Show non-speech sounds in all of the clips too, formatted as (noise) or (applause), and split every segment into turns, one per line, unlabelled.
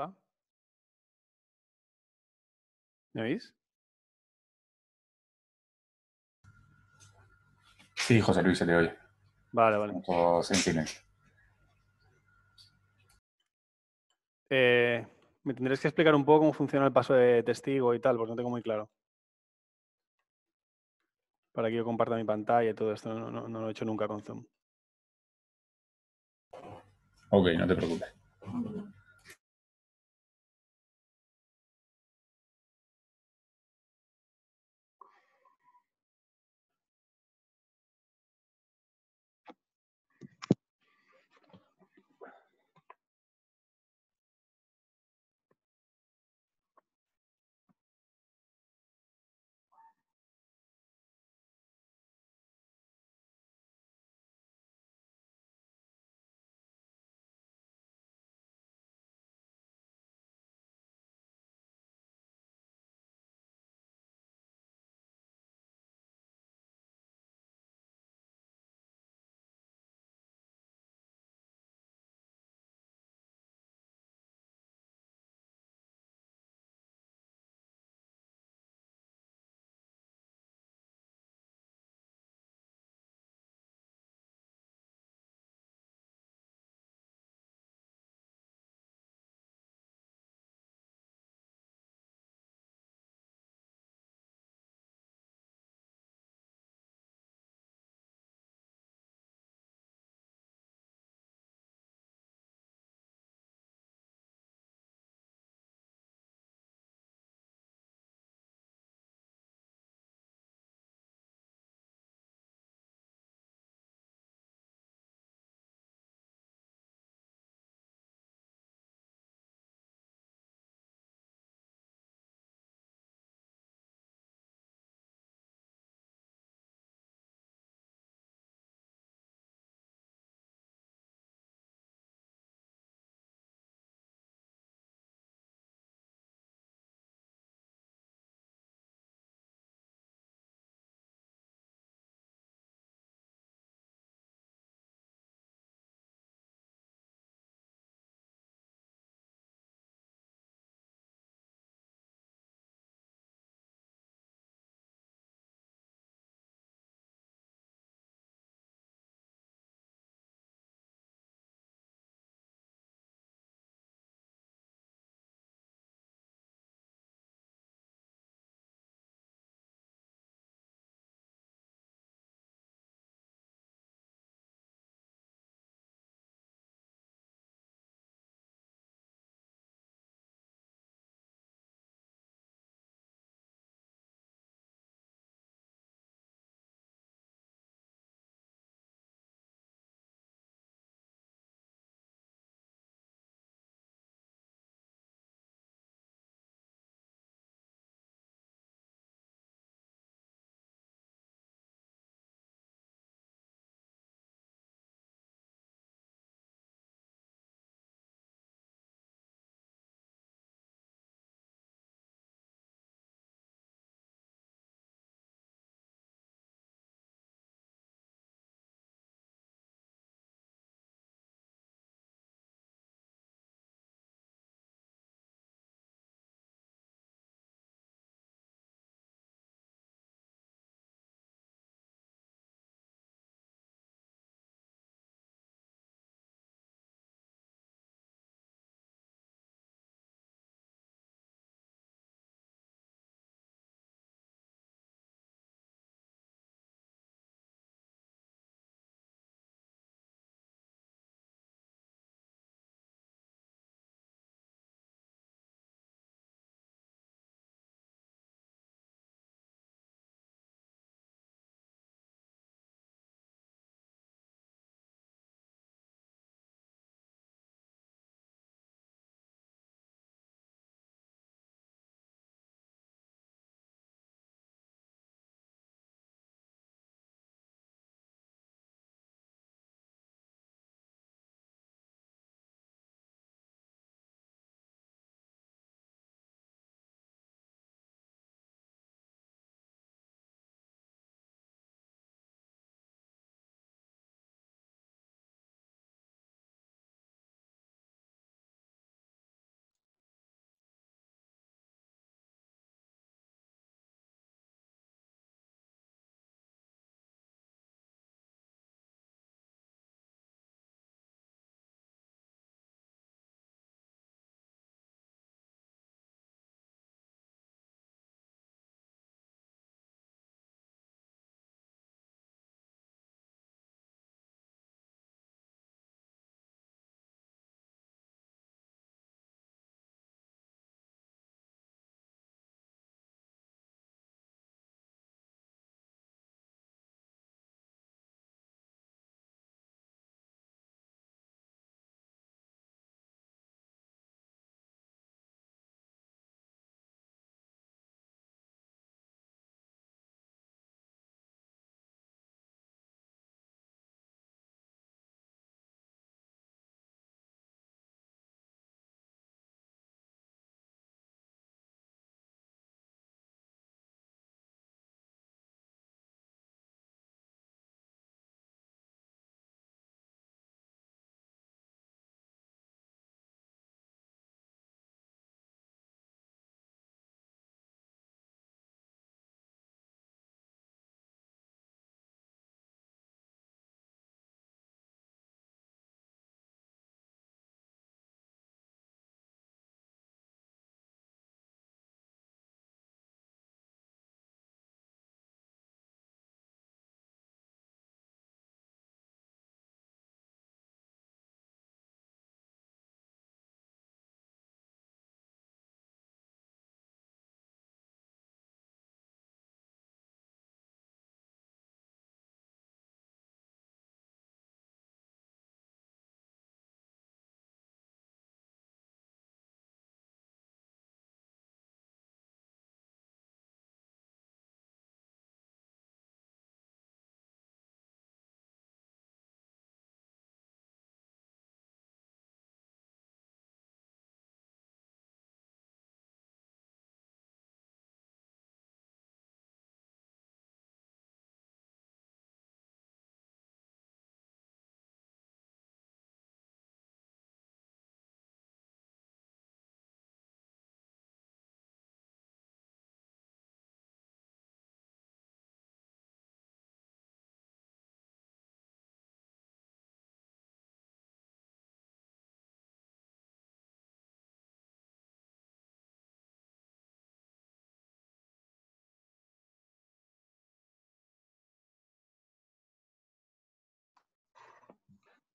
Hola. ¿Me oís? Sí, José Luis, se le oye. Vale, vale. sin
eh, me tendrías que explicar un poco cómo funciona el paso de testigo y tal, porque no tengo muy claro. Para que yo comparta mi pantalla y todo esto, no, no lo he hecho nunca con Zoom.
Ok, no te preocupes.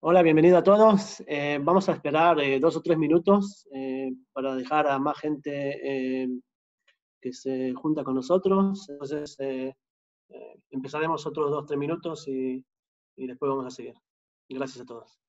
Hola, bienvenido a
todos. Eh, vamos a esperar eh, dos o tres minutos eh, para dejar a más gente que se junta con nosotros. Entonces,
empezaremos otros dos o tres minutos y después vamos a seguir. Gracias a todos.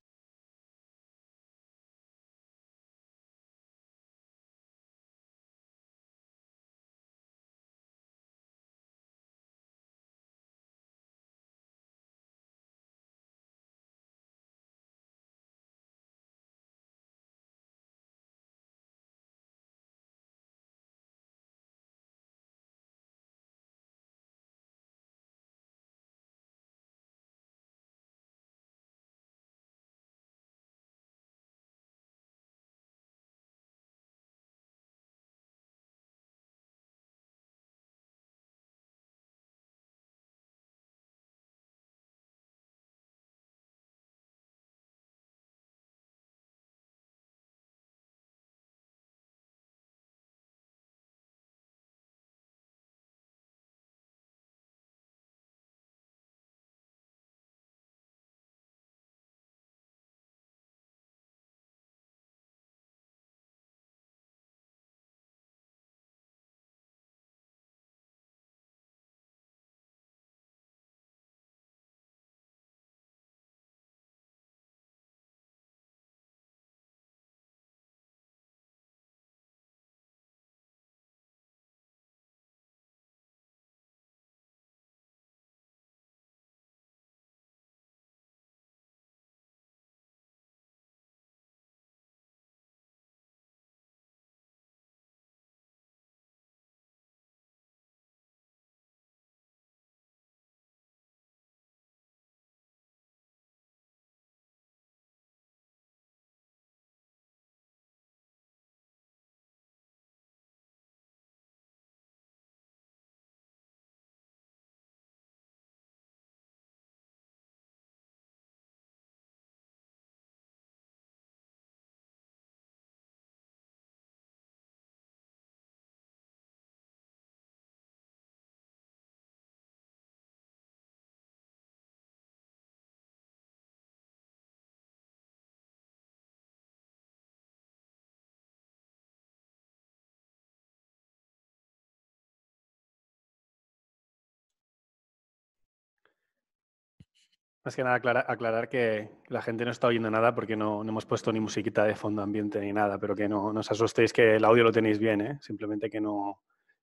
Más que nada aclarar, que la gente no está oyendo nada porque
no, hemos puesto ni musiquita de fondo ambiente ni nada, pero que no, no os asustéis que el audio lo tenéis bien, ¿eh? simplemente que no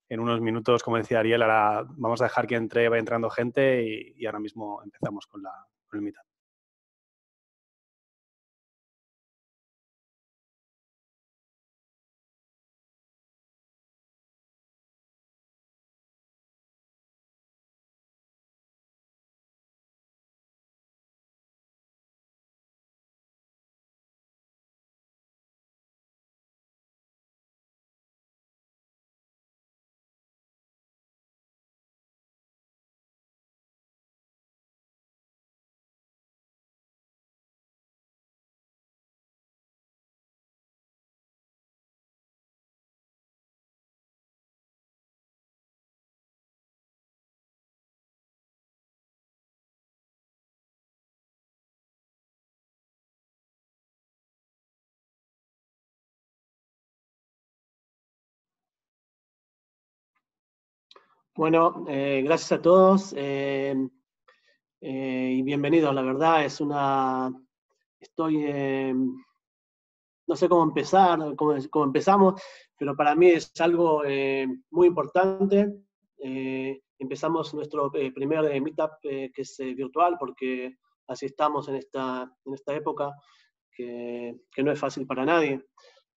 en unos minutos, como decía Ariel, ahora vamos a dejar que entre, va entrando gente
y, y ahora mismo empezamos con, la, con el mitad. Bueno, eh, gracias a todos eh,
eh, y bienvenidos. La verdad es una, estoy, no sé cómo empezar, cómo, cómo, empezamos, pero para mí es algo muy importante. empezamos nuestro primer meetup que es virtual porque así estamos en esta, en esta época que, no es fácil para nadie,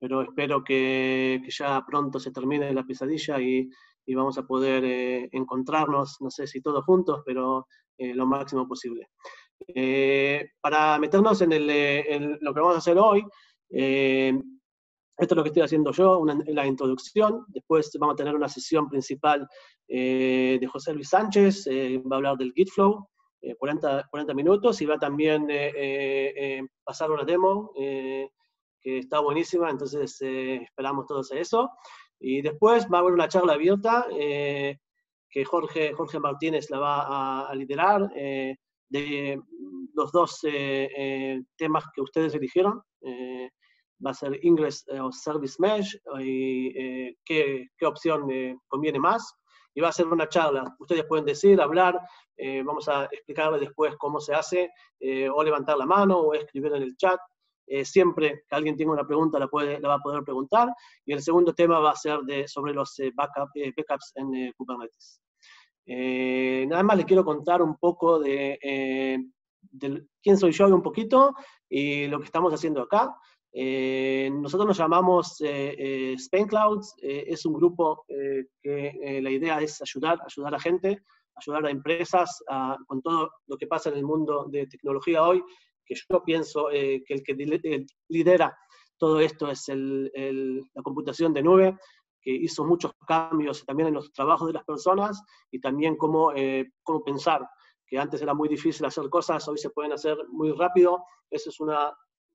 pero espero que, que ya pronto se termine la pesadilla y y vamos a poder eh, encontrarnos, no sé si todos juntos, pero eh, lo máximo posible. Eh, para meternos en, el, lo que vamos a hacer hoy, esto es lo que estoy haciendo yo, la introducción, después vamos a tener una sesión principal de José Luis Sánchez, va a hablar del GitFlow, 40, 40, minutos, y va también a pasar una demo que está buenísima, entonces esperamos todos a eso. Y después va a haber una charla abierta eh, que Jorge, Martínez la va a, liderar eh, de los dos eh, temas que ustedes eligieron. va a ser Ingress o Service Mesh y qué, opción conviene más y va a ser una charla. Ustedes pueden decir, hablar, vamos a explicarles después cómo se hace, o levantar la mano, o escribir en el chat, eh, siempre que alguien tenga una pregunta la, puede, la va a poder preguntar. Y el segundo tema va a ser de, sobre los eh, eh, backups en Kubernetes. nada más les quiero contar un poco de, quién soy yo un poquito y lo que estamos haciendo acá. nosotros nos llamamos Spain Clouds, es un grupo que la idea es ayudar, ayudar a gente ayudar a empresas con todo lo que pasa en el mundo de tecnología hoy, que yo pienso eh, que el que lidera todo esto es la computación de nube, que hizo muchos cambios también en los trabajos de las personas y también cómo, eh, cómo pensar, que antes era muy difícil hacer cosas, hoy se pueden hacer muy rápido, ese es una,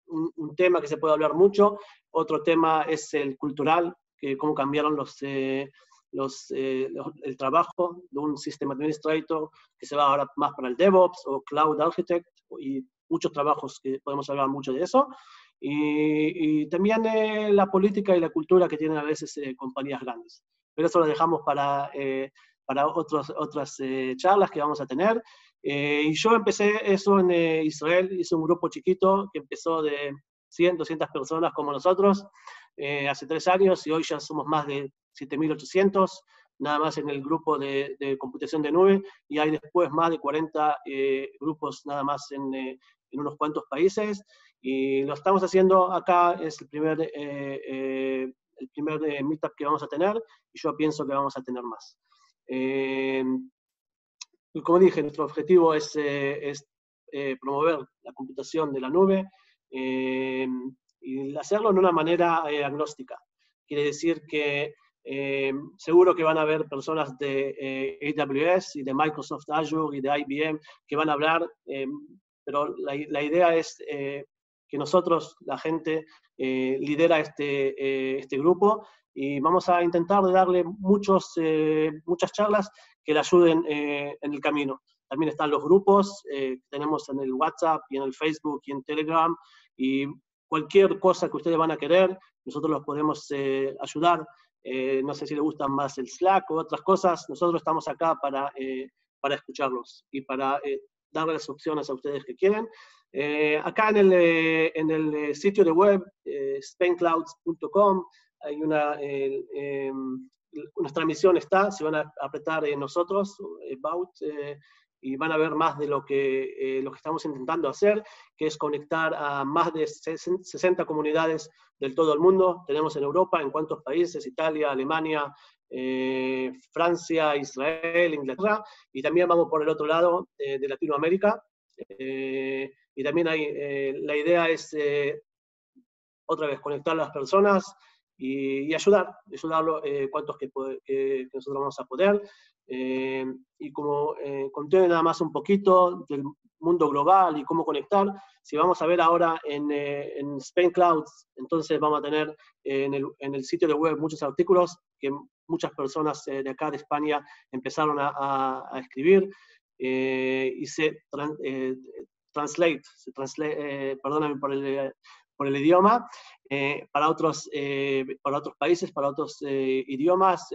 un, tema que se puede hablar mucho. Otro tema es el cultural, que cómo cambiaron los... Eh, los, el trabajo de un sistema Administrator que se va ahora más para el DevOps o Cloud Architect y muchos trabajos que podemos hablar mucho de eso. Y, también eh, la política y la cultura que tienen a veces eh, compañías grandes. Pero eso lo dejamos para, eh, para otros, otras charlas que vamos a tener. y yo empecé eso en Israel, hice un grupo chiquito que empezó de 100, 200 personas como nosotros hace tres años y hoy ya somos más de 7800 nada más en el grupo de, computación de nube, y hay después más de 40 grupos nada más en, en unos cuantos países y lo estamos haciendo acá, es el primer, eh, eh, el primer eh, meetup que vamos a tener y yo pienso que vamos a tener más. como dije, nuestro objetivo es, es promover la computación de la nube y hacerlo de una manera agnóstica. Quiere decir que seguro que van a haber personas de AWS y de Microsoft Azure y de IBM que van a hablar pero la, idea es eh, que nosotros, la gente, eh, lidera este, eh, este grupo y vamos a intentar darle muchos, muchas charlas que le ayuden en el camino. También están los grupos que tenemos en el WhatsApp y en el Facebook y en Telegram y cualquier cosa que ustedes van a querer, nosotros los podemos ayudar. no sé si les gustan más el Slack o otras cosas, nosotros estamos acá para, para escucharlos y para dar las opciones a ustedes que quieren eh, acá en el, eh, en el, eh, sitio de web, spainclouds.com, hay una, nuestra em, misión está, se van a apretar nosotros, about, y van a ver más de lo que, lo que estamos intentando hacer, que es conectar a más de 60 comunidades del todo el mundo. Tenemos en Europa, en cuántos países, Italia, Alemania, eh, Francia, Israel, Inglaterra, y también vamos por el otro lado eh, de Latinoamérica. Eh, y también hay, la idea es, otra vez, conectar a las personas y, y ayudar, ayudarlo cuantos que, nosotros vamos a poder. y como contiene nada más un poquito del mundo global y cómo conectar, si vamos a ver ahora en, en Spain Clouds, entonces vamos a tener en el, en el sitio de web muchos artículos que muchas personas eh, de acá de España empezaron a, escribir eh, y se eh, translate, se translate perdóname por el, por el idioma, para, otros, para otros países, para otros idiomas,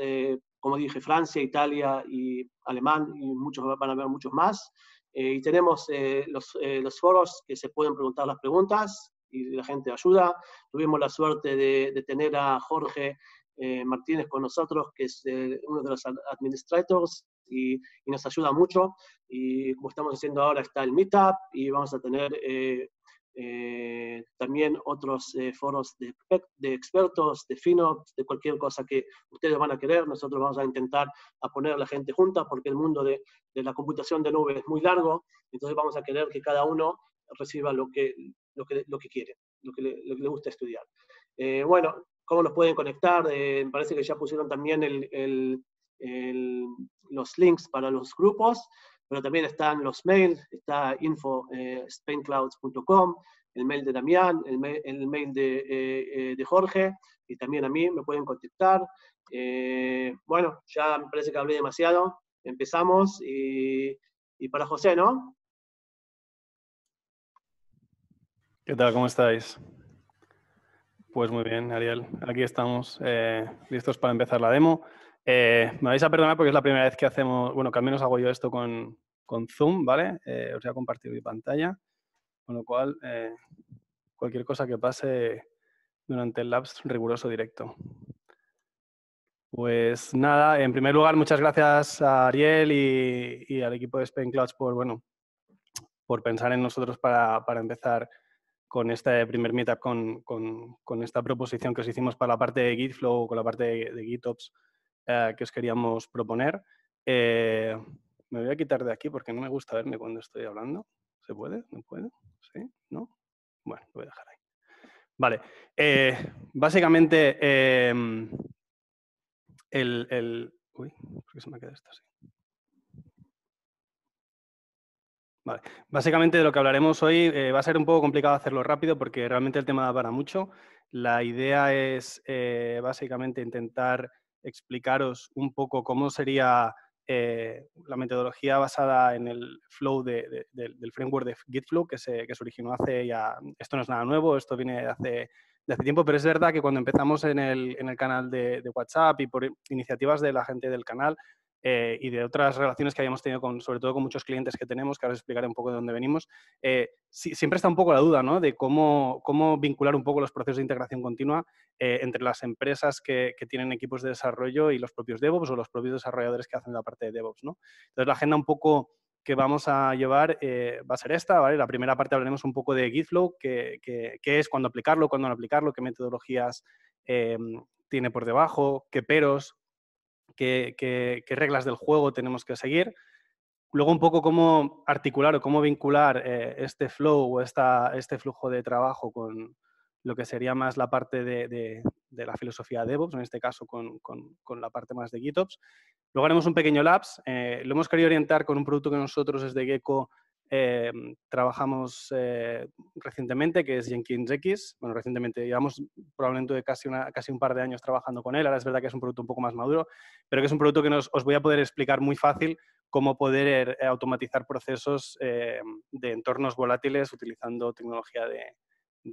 como dije, Francia, Italia y Alemán, y muchos, van a haber muchos más. y tenemos los, los, foros que se pueden preguntar las preguntas y la gente ayuda. Tuvimos la suerte de, de tener a Jorge eh, Martínez con nosotros, que es eh, uno de los administrators y, nos ayuda mucho. Y como estamos haciendo ahora, está el Meetup y vamos a tener eh, también otros foros de, expertos, de FinOps, de cualquier cosa que ustedes van a querer. Nosotros vamos a intentar a poner a la gente junta porque el mundo de, la computación de nube es muy largo, entonces vamos a querer que cada uno reciba lo que, lo que, quiere, lo que, le, gusta estudiar. bueno, cómo los pueden conectar. Eh, me parece que ya pusieron también los links para los grupos, pero también están los mails, está info eh, el mail de Damián, el mail, eh, de, Jorge, y también a mí me pueden contactar. bueno, ya me parece que hablé demasiado. Empezamos y, y para José, ¿no?
¿Qué tal? ¿Cómo estáis? Pues muy bien, Ariel. Aquí estamos eh, listos para empezar la demo. Eh, me vais a perdonar porque es la primera vez que hacemos, bueno, que al menos hago yo esto con, Zoom, ¿vale? Eh, os voy a mi pantalla, con lo cual cualquier cosa que pase durante el labs riguroso directo. Pues nada, en primer lugar, muchas gracias a Ariel y, al equipo de Spain Clouds por, bueno, por pensar en nosotros para, para empezar con este primer meetup, con, esta proposición que os hicimos para la parte de GitFlow, o con la parte de, GitOps eh, que os queríamos proponer. Eh, me voy a quitar de aquí porque no me gusta verme cuando estoy hablando. ¿Se puede? ¿No puede? ¿Sí?
¿No? Bueno, lo voy a dejar ahí. Vale. Eh, básicamente, em,
el, el, Uy, ¿por se me queda esto así? Vale. Básicamente de lo que hablaremos hoy eh, va a ser un poco complicado hacerlo rápido porque realmente el tema da para mucho. La idea es eh, básicamente intentar explicaros un poco cómo sería eh, la metodología basada en el flow del framework de Gitflow que se, que se originó hace ya, esto no es nada nuevo, esto viene de hace, tiempo, pero es verdad que cuando empezamos en el, en el canal de, WhatsApp y por iniciativas de la gente del canal, eh, y de otras relaciones que habíamos tenido, con, sobre todo con muchos clientes que tenemos, que ahora os explicaré un poco de dónde venimos, eh, siempre está un poco la duda ¿no? de cómo, cómo vincular un poco los procesos de integración continua eh, entre las empresas que, que, tienen equipos de desarrollo y los propios DevOps o los propios desarrolladores que hacen la parte de DevOps. ¿no? Entonces, la agenda un poco que vamos a llevar va a ser esta, ¿vale? La primera parte hablaremos un poco de Gitflow, qué que, que, es, cuándo aplicarlo, cuándo no aplicarlo, qué metodologías em, tiene por debajo, qué peros, qué, reglas del juego tenemos que seguir. Luego un poco cómo articular o cómo vincular eh, este flow o esta, este flujo de trabajo con lo que sería más la parte de, de, la filosofía DevOps, en este caso con, con, la parte más de GitOps. Luego haremos un pequeño labs. Eh, lo hemos querido orientar con un producto que nosotros desde Gecko eh, trabajamos eh, recientemente, que es Jenkins X. Bueno, recientemente llevamos probablemente casi, casi un par de años trabajando con él. Ahora es verdad que es un producto un poco más maduro, pero que es un producto que os voy a poder explicar muy fácil cómo poder eh, automatizar procesos de entornos volátiles utilizando tecnología de,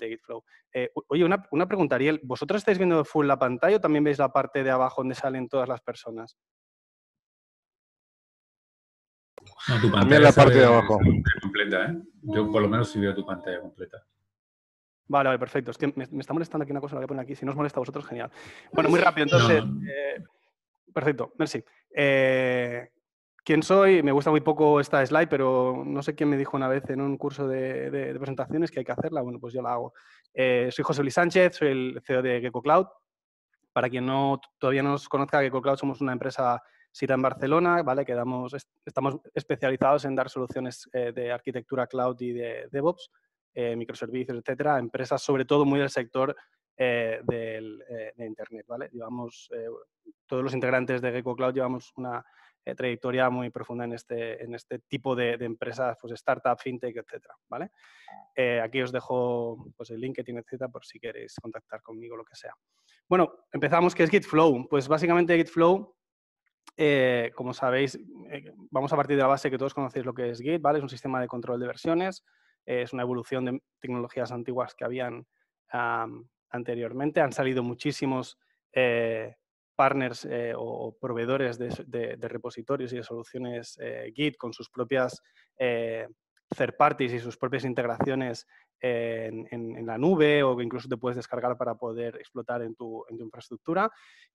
Gitflow. oye, una, una pregunta, Ariel. ¿Vosotros estáis viendo full la pantalla o también veis la parte de abajo donde salen todas las personas?
No, la parte de abajo. Completa, ¿eh? Yo por lo menos sí veo tu pantalla completa.
Vale, perfecto. Es que me, está molestando aquí una cosa, la voy a poner aquí. Si no os molesta a vosotros, genial. Bueno, muy rápido, entonces. Eh, perfecto, merci. Eh, ¿Quién soy? Me gusta muy poco esta slide, pero no sé quién me dijo una vez en un curso de, presentaciones que hay que hacerla. Bueno, pues yo la hago. soy José Luis Sánchez, soy el CEO de Gecko Cloud. Para quien no, todavía no nos conozca, Gecko Cloud somos una empresa SITA en Barcelona, ¿vale? quedamos estamos especializados en dar soluciones eh, de arquitectura cloud y de DevOps, eh, microservicios, etcétera, empresas sobre todo muy del sector eh, del, de Internet. ¿vale? Llevamos, todos los integrantes de Gecko Cloud llevamos una trayectoria muy profunda en este, en este tipo de, empresas, pues startup, fintech, etcétera, ¿vale? aquí os dejo pues, el tiene Zeta por si queréis contactar conmigo, lo que sea. Bueno, empezamos, que es GitFlow? Pues básicamente GitFlow eh, como sabéis, eh, vamos a partir de la base que todos conocéis lo que es Git, ¿vale? Es un sistema de control de versiones, es una evolución de tecnologías antiguas que habían anteriormente. Han salido muchísimos eh, partners o, proveedores de, de, repositorios y de soluciones Git con sus propias third parties y sus propias integraciones en, la nube o que incluso te puedes descargar para poder explotar en tu, infraestructura.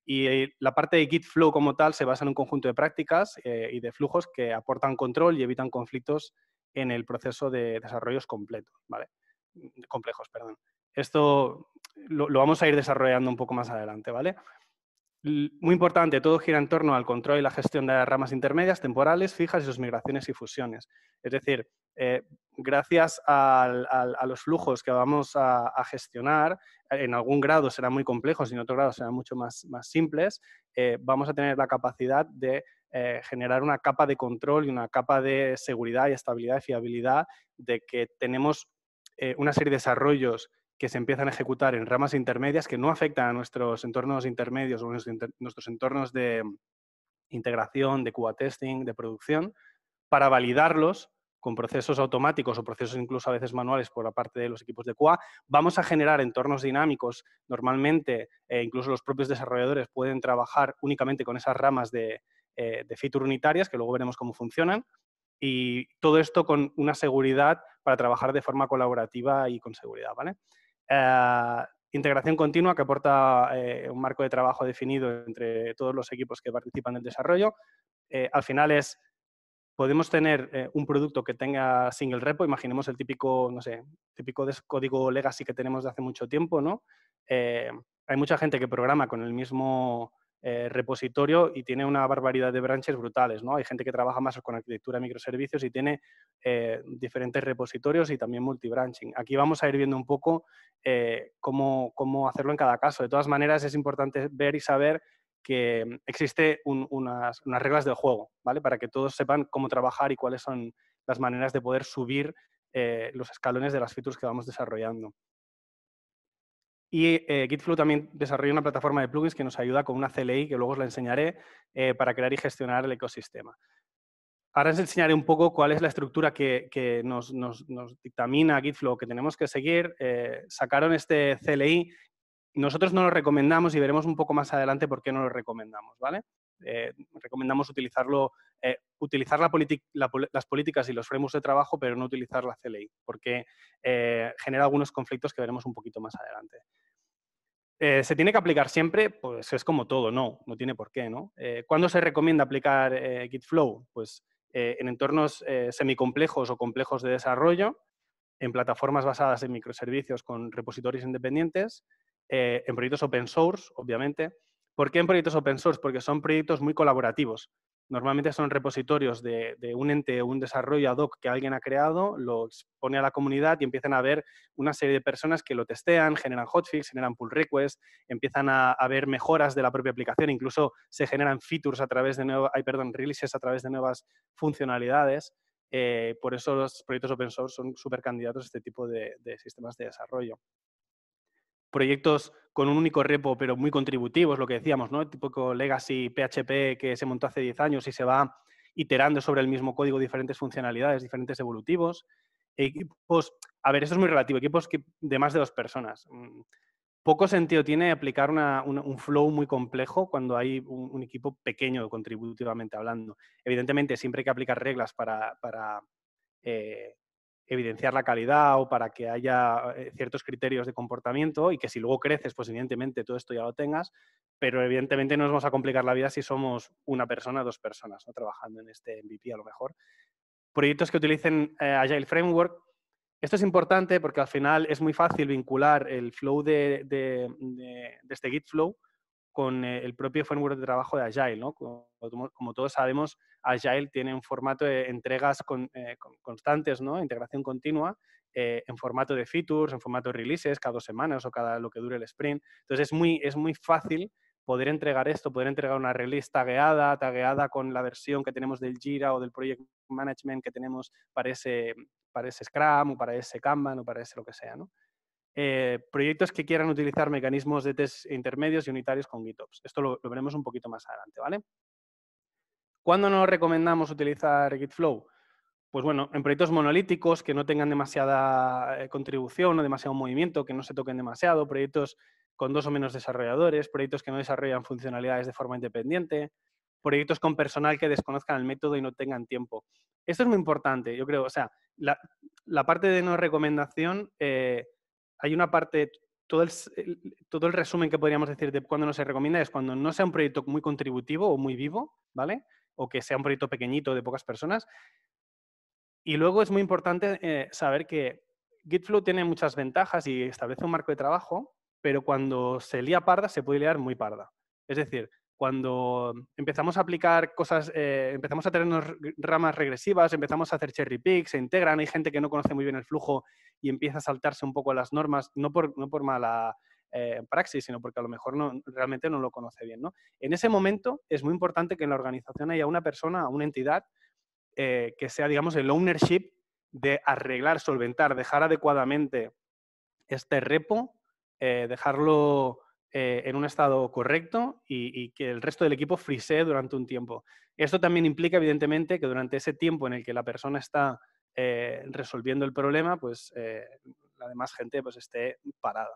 Y la parte de Git Flow como tal se basa en un conjunto de prácticas eh, y de flujos que aportan control y evitan conflictos en el proceso de desarrollos completos, ¿vale? complejos. Perdón. Esto lo, vamos a ir desarrollando un poco más adelante. ¿vale? Muy importante, todo gira en torno al control y la gestión de las ramas intermedias, temporales, fijas y sus migraciones y fusiones. Es decir, eh, gracias a los flujos que vamos a, gestionar, en algún grado será muy complejos y en otro grado será mucho más, más simples, eh, vamos a tener la capacidad de eh, generar una capa de control y una capa de seguridad y estabilidad y fiabilidad de que tenemos una serie de desarrollos que se empiezan a ejecutar en ramas intermedias que no afectan a nuestros entornos intermedios o nuestros entornos de integración, de QA testing, de producción, para validarlos con procesos automáticos o procesos incluso a veces manuales por la parte de los equipos de QA, vamos a generar entornos dinámicos. Normalmente, eh, incluso los propios desarrolladores pueden trabajar únicamente con esas ramas de, eh, feature unitarias, que luego veremos cómo funcionan, y todo esto con una seguridad para trabajar de forma colaborativa y con seguridad. ¿vale? Eh, integración continua que aporta eh, un marco de trabajo definido entre todos los equipos que participan en el desarrollo. al final es podemos tener eh, un producto que tenga single repo, imaginemos el típico, no sé, típico código legacy que tenemos de hace mucho tiempo, ¿no? Eh, hay mucha gente que programa con el mismo eh, repositorio y tiene una barbaridad de branches brutales, ¿no? Hay gente que trabaja más con arquitectura de microservicios y tiene diferentes repositorios y también multibranching. Aquí vamos a ir viendo un poco cómo, cómo hacerlo en cada caso. De todas maneras, es importante ver y saber que mm, existe unas, reglas del juego, ¿vale? Para que todos sepan cómo trabajar y cuáles son las maneras de poder subir eh, los escalones de las features que vamos desarrollando. Y eh, Gitflow también desarrolla una plataforma de plugins que nos ayuda con una CLI, que luego os la enseñaré, eh, para crear y gestionar el ecosistema. Ahora os enseñaré un poco cuál es la estructura que, nos, dictamina GitFlow que tenemos que seguir. sacaron este CLI nosotros no lo recomendamos y veremos un poco más adelante por qué no lo recomendamos, ¿vale? Eh, recomendamos utilizarlo, eh, utilizar las políticas y los frameworks de trabajo, pero no utilizar la CLI, porque eh, genera algunos conflictos que veremos un poquito más adelante. ¿Se tiene que aplicar siempre? Pues es como todo, no, no tiene por qué, ¿no? ¿Cuándo se recomienda aplicar GitFlow? Pues en entornos semicomplejos o complejos de desarrollo, en plataformas basadas en microservicios con repositorios independientes, eh, en proyectos open source, obviamente. ¿Por qué en proyectos open source? Porque son proyectos muy colaborativos. Normalmente son repositorios de, un ente o un desarrollo ad hoc que alguien ha creado, lo expone a la comunidad y empiezan a ver una serie de personas que lo testean, generan hotfix, generan pull requests, empiezan a, ver mejoras de la propia aplicación, incluso se generan features a través de nuevas, perdón, releases a través de nuevas funcionalidades. Eh, por eso los proyectos open source son súper candidatos a este tipo de sistemas de desarrollo proyectos con un único repo, pero muy contributivos, lo que decíamos, ¿no? El legacy PHP que se montó hace 10 años y se va iterando sobre el mismo código diferentes funcionalidades, diferentes evolutivos. Equipos, a ver, eso es muy relativo, equipos de más de dos personas. Mm, poco sentido tiene aplicar un flow muy complejo cuando hay un, equipo pequeño contributivamente hablando. Evidentemente, siempre hay que aplicar reglas para, eh, evidenciar la calidad o para que haya eh, ciertos criterios de comportamiento y que si luego creces, pues evidentemente todo esto ya lo tengas, pero evidentemente no nos vamos a complicar la vida si somos una persona, dos personas, ¿no? trabajando en este MVP a lo mejor. Proyectos que utilicen eh, Agile Framework. Esto es importante porque al final es muy fácil vincular el flow de, de este Git Flow con eh, el propio framework de trabajo de Agile. ¿no? Como, todos sabemos, Agile tiene un formato de entregas eh, constantes, ¿no? integración continua, eh, en formato de features, en formato de releases, cada dos semanas o cada lo que dure el sprint. Entonces es muy, es muy fácil poder entregar esto, poder entregar una release tagueada, tagueada con la versión que tenemos del Jira o del Project Management que tenemos para ese, para ese Scrum o para ese Kanban o para ese lo que sea. ¿no? Eh, proyectos que quieran utilizar mecanismos de test intermedios y unitarios con GitOps. Esto lo, veremos un poquito más adelante, ¿vale? ¿Cuándo nos recomendamos utilizar GitFlow? Pues bueno, en proyectos monolíticos que no tengan demasiada eh, contribución o demasiado movimiento, que no se toquen demasiado, proyectos con dos o menos desarrolladores, proyectos que no desarrollan funcionalidades de forma independiente, proyectos con personal que desconozcan el método y no tengan tiempo. Esto es muy importante, yo creo. O sea, la, parte de no recomendación eh, hay una parte, todo el, resumen que podríamos decir de cuando no se recomienda es cuando no sea un proyecto muy contributivo o muy vivo, ¿vale? O que sea un proyecto pequeñito de pocas personas. Y luego es muy importante eh, saber que GitFlow tiene muchas ventajas y establece un marco de trabajo, pero cuando se lía parda se puede liar muy parda. Es decir, cuando empezamos a aplicar cosas, eh, empezamos a tener ramas regresivas, empezamos a hacer cherry picks, se integran, hay gente que no conoce muy bien el flujo y empieza a saltarse un poco las normas, no por, por mala eh, praxis, sino porque a lo mejor no, realmente no lo conoce bien. En ese momento es muy importante que en la organización haya una persona, una entidad, eh, que sea, digamos, el ownership de arreglar, solventar, dejar adecuadamente este repo, dejarlo eh, en un estado correcto y, que el resto del equipo frisee durante un tiempo. Esto también implica, evidentemente, que durante ese tiempo en el que la persona está eh, resolviendo el problema, pues eh, la demás gente pues, esté parada.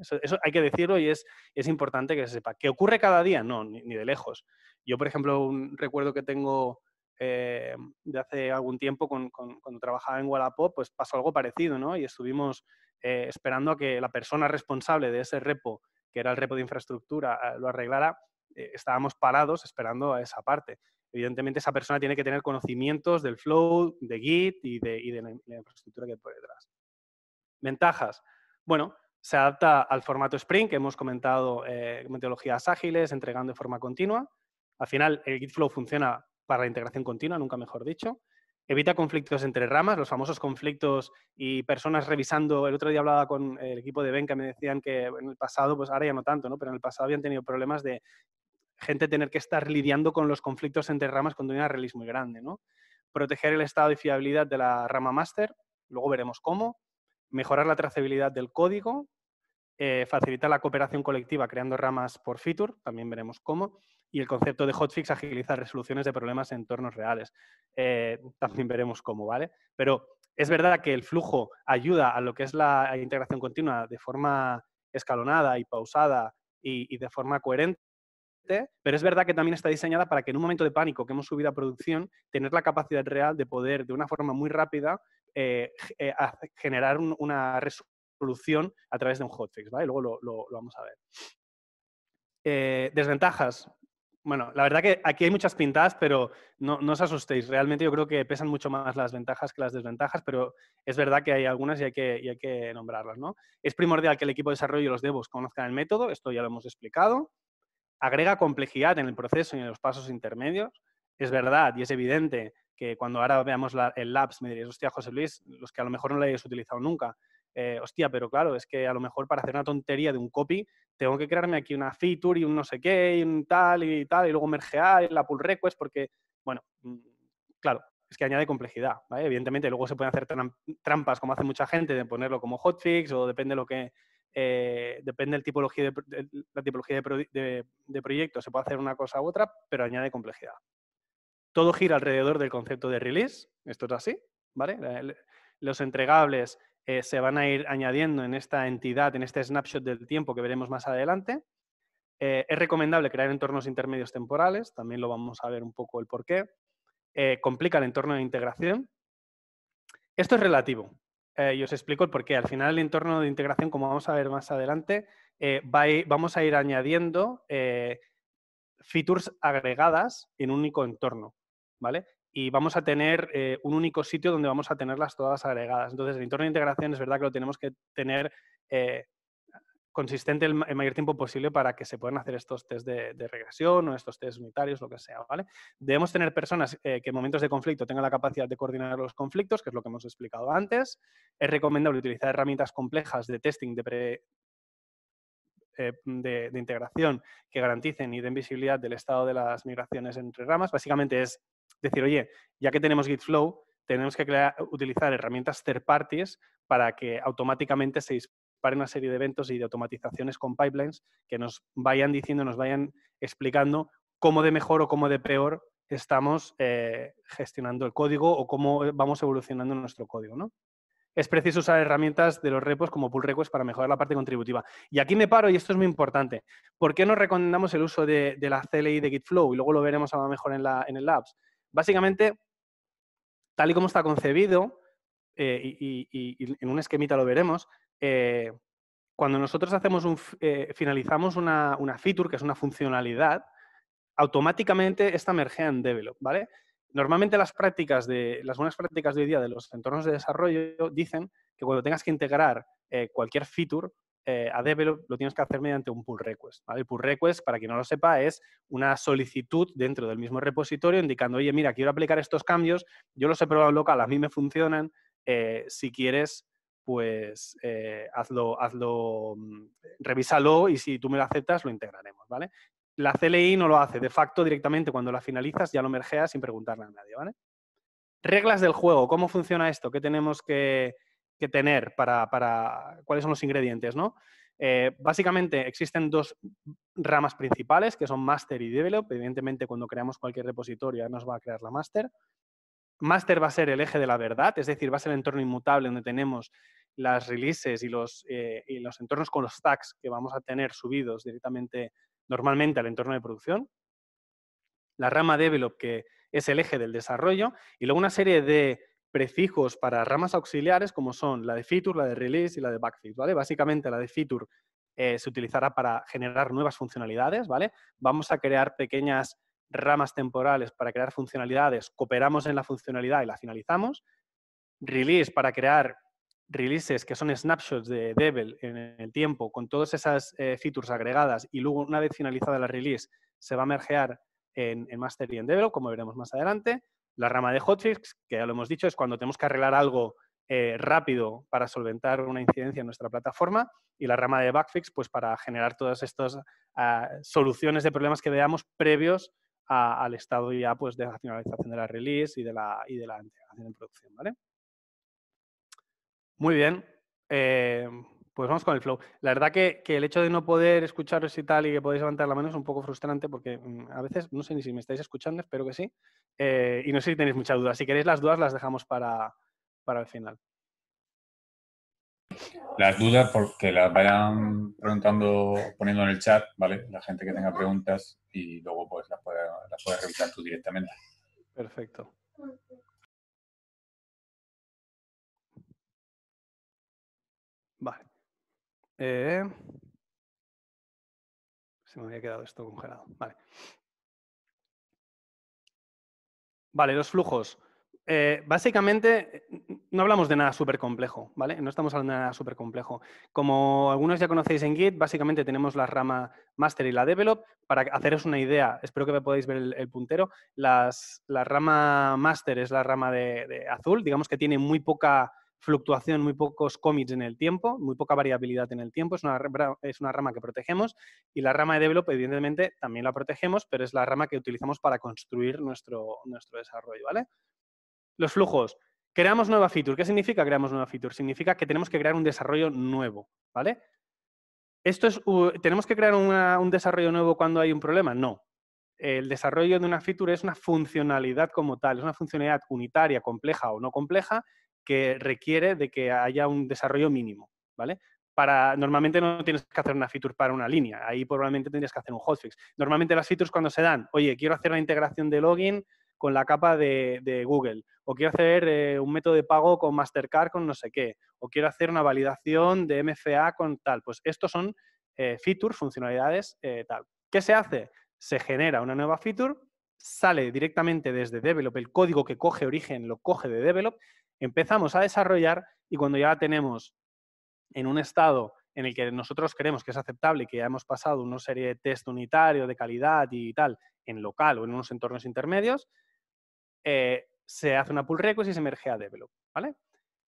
Eso, hay que decirlo y es, es importante que se sepa. ¿Qué ocurre cada día? No, ni, de lejos. Yo, por ejemplo, un recuerdo que tengo de hace algún tiempo cuando trabajaba en Wallapop, pues pasó algo parecido, ¿no? Y estuvimos esperando a que la persona responsable de ese repo que era el repo de infraestructura, ah, lo arreglara, eh, estábamos parados esperando a esa parte. Evidentemente, esa persona tiene que tener conocimientos del flow, de Git y de, la, infraestructura que hay por detrás. Ventajas. Bueno, se adapta al formato Spring que hemos comentado, eh, metodologías ágiles, entregando de forma continua. Al final, el Git Flow funciona para la integración continua, nunca mejor dicho evita conflictos entre ramas, los famosos conflictos y personas revisando. El otro día hablaba con el equipo de Benca, me decían que en el pasado, pues ahora ya no tanto, ¿no? Pero en el pasado habían tenido problemas de gente tener que estar lidiando con los conflictos entre ramas cuando hay una release muy grande, ¿no? Proteger el estado y fiabilidad de la rama master, luego veremos cómo. Mejorar la trazabilidad del código. Eh, facilitar la cooperación colectiva creando ramas por feature, también veremos cómo y el concepto de hotfix agiliza resoluciones de problemas en entornos reales. Eh, también veremos cómo, ¿vale? Pero es verdad que el flujo ayuda a lo que es la integración continua de forma escalonada y pausada y, de forma coherente, pero es verdad que también está diseñada para que en un momento de pánico que hemos subido a producción, tener la capacidad real de poder de una forma muy rápida eh, eh, generar una resolución a través de un hotfix, ¿vale? Luego lo, vamos a ver. desventajas. Bueno, la verdad que aquí hay muchas pintas, pero no, os asustéis. Realmente yo creo que pesan mucho más las ventajas que las desventajas, pero es verdad que hay algunas y hay que, nombrarlas. ¿no? Es primordial que el equipo de desarrollo y los devos conozcan el método, esto ya lo hemos explicado. Agrega complejidad en el proceso y en los pasos intermedios. Es verdad y es evidente que cuando ahora veamos el Labs me diréis, hostia, José Luis, los que a lo mejor no lo hayáis utilizado nunca, eh, hostia, pero claro, es que a lo mejor para hacer una tontería de un copy, tengo que crearme aquí una feature y un no sé qué, y un tal y tal, y luego mergear y la pull request, porque, bueno, mm, claro, es que añade complejidad, ¿vale? Evidentemente, luego se pueden hacer trampas, como hace mucha gente, de ponerlo como hotfix o depende lo que... Eh, depende tipología de, la tipología de proyecto, se puede hacer una cosa u otra, pero añade complejidad. Todo gira alrededor del concepto de release, esto es así, ¿vale? Eh, los entregables eh, se van a ir añadiendo en esta entidad, en este snapshot del tiempo que veremos más adelante. Eh, es recomendable crear entornos intermedios temporales, también lo vamos a ver un poco el por qué. Eh, complica el entorno de integración. Esto es relativo, y os explico el qué. Al final el entorno de integración, como vamos a ver más adelante, vamos a ir añadiendo features agregadas en un único entorno. ¿Vale? y vamos a tener eh, un único sitio donde vamos a tenerlas todas agregadas. Entonces, el entorno de integración es verdad que lo tenemos que tener eh, consistente el, mayor tiempo posible para que se puedan hacer estos test de, regresión o estos test unitarios, lo que sea, ¿vale? Debemos tener personas eh, que en momentos de conflicto tengan la capacidad de coordinar los conflictos, que es lo que hemos explicado antes. Es recomendable utilizar herramientas complejas de testing de, integración que garanticen y den visibilidad del estado de las migraciones entre ramas. Básicamente es decir, oye, ya que tenemos GitFlow, tenemos que utilizar herramientas third parties para que automáticamente se disparen una serie de eventos y de automatizaciones con pipelines que nos vayan diciendo, nos vayan explicando cómo de mejor o cómo de peor estamos eh, gestionando el código o cómo vamos evolucionando nuestro código, ¿no? Es preciso usar herramientas de los repos como pull requests para mejorar la parte contributiva. Y aquí me paro y esto es muy importante. ¿Por qué no recomendamos el uso de, la CLI de GitFlow? Y luego lo veremos a lo mejor en, en el Labs Básicamente, tal y como está concebido, eh, y, en un esquemita lo veremos, eh, cuando nosotros eh, finalizamos una, feature, que es una funcionalidad, automáticamente esta emerge en develop, ¿vale? Normalmente las prácticas de las buenas prácticas de hoy día de los entornos de desarrollo dicen que cuando tengas que integrar cualquier feature, eh, a develop lo tienes que hacer mediante un pull request. El pull request, para quien no lo sepa, es una solicitud dentro del mismo repositorio indicando, oye, mira, quiero aplicar estos cambios, yo los he probado en local, a mí me funcionan, eh, si quieres, pues eh, hazlo, hazlo, mm, revísalo y si tú me lo aceptas, lo integraremos, ¿vale? La CLI no lo hace, de facto directamente cuando la finalizas ya lo mergeas sin preguntarle a nadie, ¿vale? Reglas del juego, ¿cómo funciona esto? ¿Qué tenemos que, que tener para, para cuáles son los ingredientes, ¿no? Eh, básicamente existen dos ramas principales que son master y develop. Evidentemente, cuando creamos cualquier repositorio nos va a crear la master. Master va a ser el eje de la verdad, es decir, va a ser el entorno inmutable donde tenemos las releases y los, eh, y los entornos con los stacks que vamos a tener subidos directamente, normalmente al entorno de producción. La rama develop que es el eje del desarrollo y luego una serie de prefijos para ramas auxiliares como son la de feature, la de release y la de backfit ¿vale? Básicamente la de feature eh, se utilizará para generar nuevas funcionalidades, ¿vale? Vamos a crear pequeñas ramas temporales para crear funcionalidades, cooperamos en la funcionalidad y la finalizamos. Release para crear releases que son snapshots de Devel en el tiempo con todas esas eh, features agregadas y luego una vez finalizada la release se va a mergear en, en Master y en Devel, como veremos más adelante. La rama de hotfix, que ya lo hemos dicho, es cuando tenemos que arreglar algo eh, rápido para solventar una incidencia en nuestra plataforma y la rama de bugfix, pues para generar todas estas ah, soluciones de problemas que veamos previos al estado ya pues, de la finalización de la release y de la, y de la en producción. ¿vale? Muy bien. Eh, pues vamos con el flow. La verdad que, el hecho de no poder escucharos y tal y que podéis levantar la mano es un poco frustrante porque mm, a veces, no sé ni si me estáis escuchando, espero que sí, eh, y no sé si tenéis mucha duda. Si queréis las dudas las dejamos para, para el final.
Las dudas porque las vayan preguntando, poniendo en el chat, ¿vale? La gente que tenga preguntas y luego pues las puedes
revisar tú directamente. Perfecto. Eh, se me había quedado esto congelado. Vale.
Vale, los flujos. Eh, básicamente, eh, no hablamos de nada súper complejo, ¿vale? No estamos hablando de nada súper complejo. Como algunos ya conocéis en Git, básicamente tenemos la rama master y la develop. Para haceros una idea, espero que me podáis ver el, puntero, las, la rama master es la rama de azul, digamos que tiene muy poca fluctuación, muy pocos commits en el tiempo, muy poca variabilidad en el tiempo. Es una, es una rama que protegemos y la rama de develop, evidentemente, también la protegemos, pero es la rama que utilizamos para construir nuestro,
nuestro desarrollo, ¿vale?
Los flujos. Creamos nueva feature. ¿Qué significa creamos nueva feature? Significa que tenemos que crear un desarrollo nuevo, ¿vale? ¿Esto es, tenemos que crear un desarrollo nuevo cuando hay un problema? No. El desarrollo de una feature es una funcionalidad como tal, es una funcionalidad unitaria, compleja o no compleja, que requiere de que haya un desarrollo mínimo, ¿vale? Para, normalmente no tienes que hacer una feature para una línea, ahí probablemente tendrías que hacer un hotfix. Normalmente las features cuando se dan, oye, quiero hacer la integración de login con la capa de, Google, o quiero hacer eh, un método de pago con Mastercard con no sé qué, o quiero hacer una validación de MFA con tal, pues estos son eh, features, funcionalidades, eh, tal. ¿Qué se hace? Se genera una nueva feature, sale directamente desde Develop, el código que coge origen lo coge de Develop empezamos a desarrollar y cuando ya la tenemos en un estado en el que nosotros creemos que es aceptable, que ya hemos pasado una serie de test unitario de calidad y tal, en local o en unos entornos intermedios, eh, se hace una pull request y se emerge a develop. ¿vale?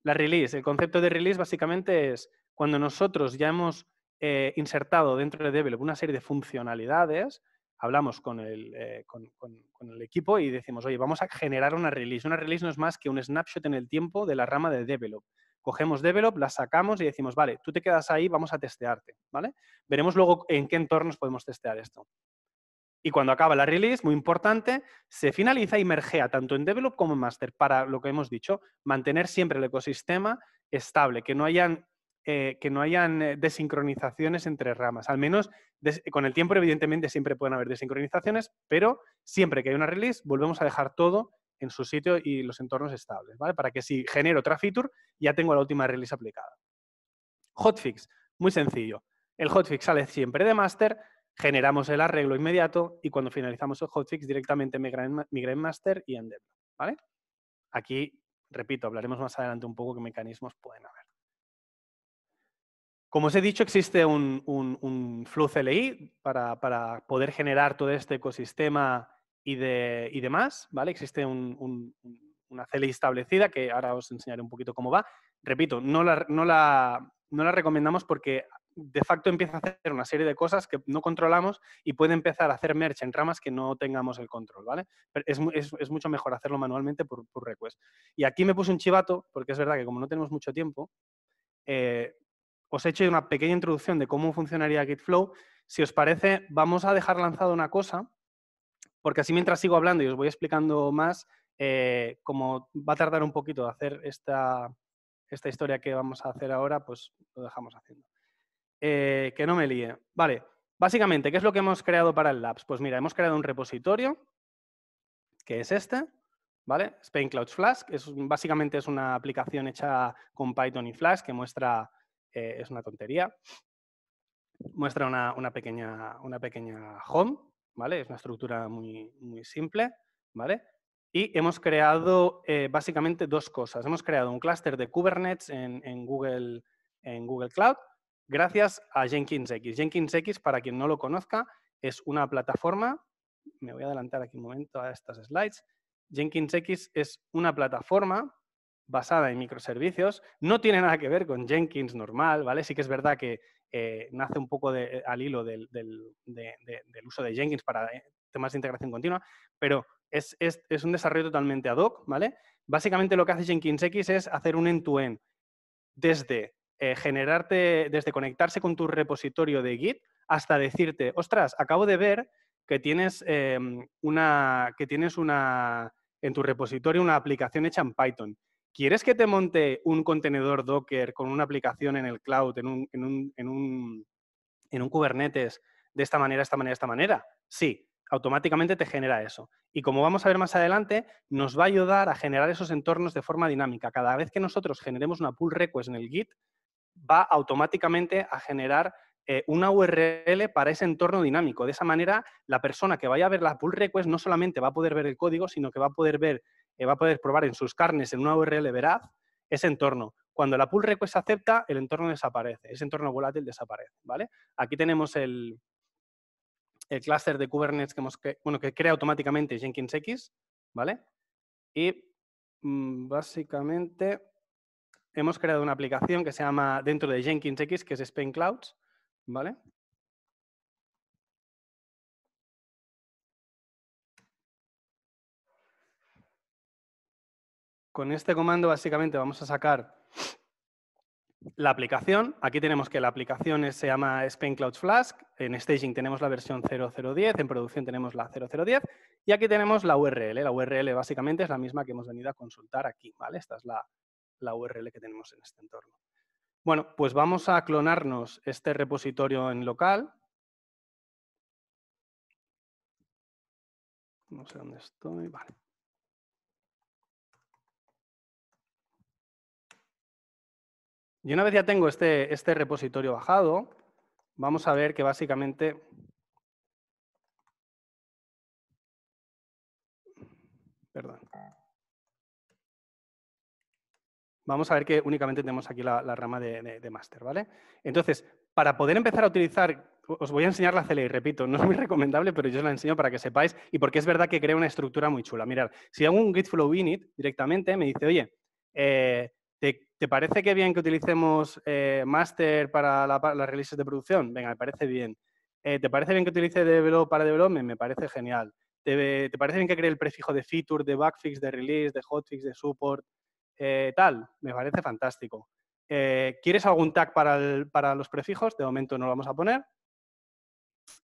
La release, el concepto de release básicamente es cuando nosotros ya hemos eh, insertado dentro de develop una serie de funcionalidades, hablamos eh, con el, equipo y decimos, oye, vamos a generar una release. Una release no es más que un snapshot en el tiempo de la rama de develop. Cogemos develop, la sacamos y decimos, vale, tú te quedas ahí, vamos a testearte, ¿vale? Veremos luego en qué entornos podemos testear esto. Y cuando acaba la release, muy importante, se finaliza y mergea tanto en develop como en master para lo que hemos dicho, mantener siempre el ecosistema estable, que no hayan eh, que no hayan eh, desincronizaciones entre ramas. Al menos con el tiempo, evidentemente, siempre pueden haber desincronizaciones, pero siempre que hay una release, volvemos a dejar todo en su sitio y los entornos estables, ¿vale? Para que si genero otra feature, ya tengo la última release aplicada. Hotfix, muy sencillo. El hotfix sale siempre de master, generamos el arreglo inmediato y cuando finalizamos el hotfix directamente migra en master y en ¿vale? Aquí, repito, hablaremos más adelante un poco qué mecanismos pueden haber. Como os he dicho, existe un, un, un CLI para, poder generar todo este ecosistema y, de, demás, ¿vale? Existe una CLI establecida que ahora os enseñaré un poquito cómo va. Repito, no la, no la, la recomendamos porque de facto empieza a hacer una serie de cosas que no controlamos y puede empezar a hacer merch en ramas que no tengamos el control, ¿vale? Pero es, mucho mejor hacerlo manualmente por, por, request. Y aquí me puse un chivato, porque es verdad que como no tenemos mucho tiempo, eh, os he hecho una pequeña introducción de cómo funcionaría GitFlow. Si os parece, vamos a dejar lanzado una cosa, porque así mientras sigo hablando y os voy explicando más, eh, como va a tardar un poquito de hacer esta, esta historia que vamos a hacer ahora, pues lo dejamos haciendo. Eh, que no me líe. Vale, básicamente, ¿qué es lo que hemos creado para el Labs? Pues mira, hemos creado un repositorio, que es este, ¿vale? Spain Cloud Flask, básicamente es una aplicación hecha con Python y Flash, que muestra eh, es una tontería. Muestra una, pequeña, una pequeña home, ¿vale? Es una estructura muy, muy simple, ¿vale? Y hemos creado eh, básicamente dos cosas. Hemos creado un clúster de Kubernetes en, en, Google, en Google Cloud gracias a Jenkins X. Jenkins X, para quien no lo conozca, es una plataforma, me voy a adelantar aquí un momento a estas slides, Jenkins X es una plataforma basada en microservicios. No tiene nada que ver con Jenkins normal, ¿vale? Sí que es verdad que eh, nace un poco eh, al hilo del, uso de Jenkins para eh, temas de integración continua, pero es, un desarrollo totalmente ad hoc, ¿vale? Básicamente lo que hace Jenkins X es hacer un end-to-end desde generarte, desde conectarse con tu repositorio de Git hasta decirte, ostras, acabo de ver que tienes em, una, que tienes una, en tu repositorio una aplicación hecha en Python ¿quieres que te monte un contenedor Docker con una aplicación en el cloud, en un, Kubernetes, de esta manera, esta manera, esta manera? Sí, automáticamente te genera eso. Y como vamos a ver más adelante, nos va a ayudar a generar esos entornos de forma dinámica. Cada vez que nosotros generemos una pull request en el Git, va automáticamente a generar eh, una URL para ese entorno dinámico. De esa manera, la persona que vaya a ver la pull request no solamente va a poder ver el código, sino que va a poder ver eh, va a poder probar en sus carnes en una URL veraz ese entorno. Cuando la pull request acepta, el entorno desaparece, ese entorno volátil desaparece, ¿vale? Aquí tenemos el, el clúster de Kubernetes que, crea automáticamente Jenkins X, ¿vale? Y mm, básicamente hemos creado una aplicación que se llama dentro de Jenkins X, que es Spain Clouds, ¿vale?
Con este comando básicamente vamos
a sacar la aplicación. Aquí tenemos que la aplicación se llama Spain Cloud Flask. En staging tenemos la versión 0010, en producción tenemos la 0010 y aquí tenemos la URL. La URL básicamente es la misma que hemos venido a consultar aquí. ¿vale? Esta es la, la URL que tenemos en este entorno. Bueno, pues vamos a clonarnos este repositorio
en local. No sé dónde estoy. Vale.
Y una vez ya tengo este, este repositorio bajado, vamos a ver que básicamente
Perdón. Vamos a ver que únicamente tenemos aquí la, rama de, master, ¿vale? Entonces, para poder empezar a utilizar, os voy a enseñar la CLI, repito, no es muy recomendable, pero yo os la enseño para que sepáis y porque es verdad que crea una estructura muy chula. Mirad, si hago un git flow init directamente, me dice, oye, eh, ¿Te, parece que bien que utilicemos eh, master para las releases de producción? Venga, me parece bien. Eh, ¿Te parece bien que utilice develop para development? Me parece genial. ¿Te, parece bien que cree el prefijo de feature, de backfix, de release, de hotfix, de support? Eh, tal, me parece fantástico. ¿Quieres algún tag para, para los prefijos? De momento no lo vamos a poner.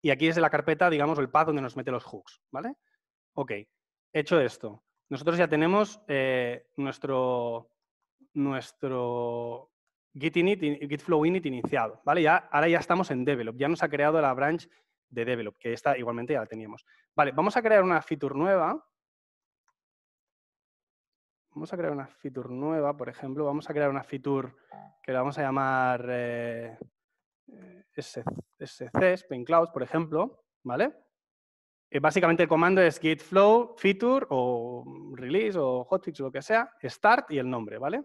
Y aquí es la carpeta, digamos, el path donde nos mete los hooks, ¿vale? Ok, hecho esto. Nosotros ya tenemos nuestro, nuestro Git init, Git Flow init iniciado, ¿vale? Ya, ahora ya estamos en develop, ya nos ha creado la branch de develop, que esta igualmente ya la teníamos. Vale, vamos a crear una feature nueva. Vamos a crear una feature nueva, por ejemplo, vamos a crear una feature que la vamos a llamar eh, eh SC, Spin por ejemplo, ¿vale? Eh, básicamente el comando es git flow, feature o release o hotfix o lo que sea, start y el nombre, ¿vale?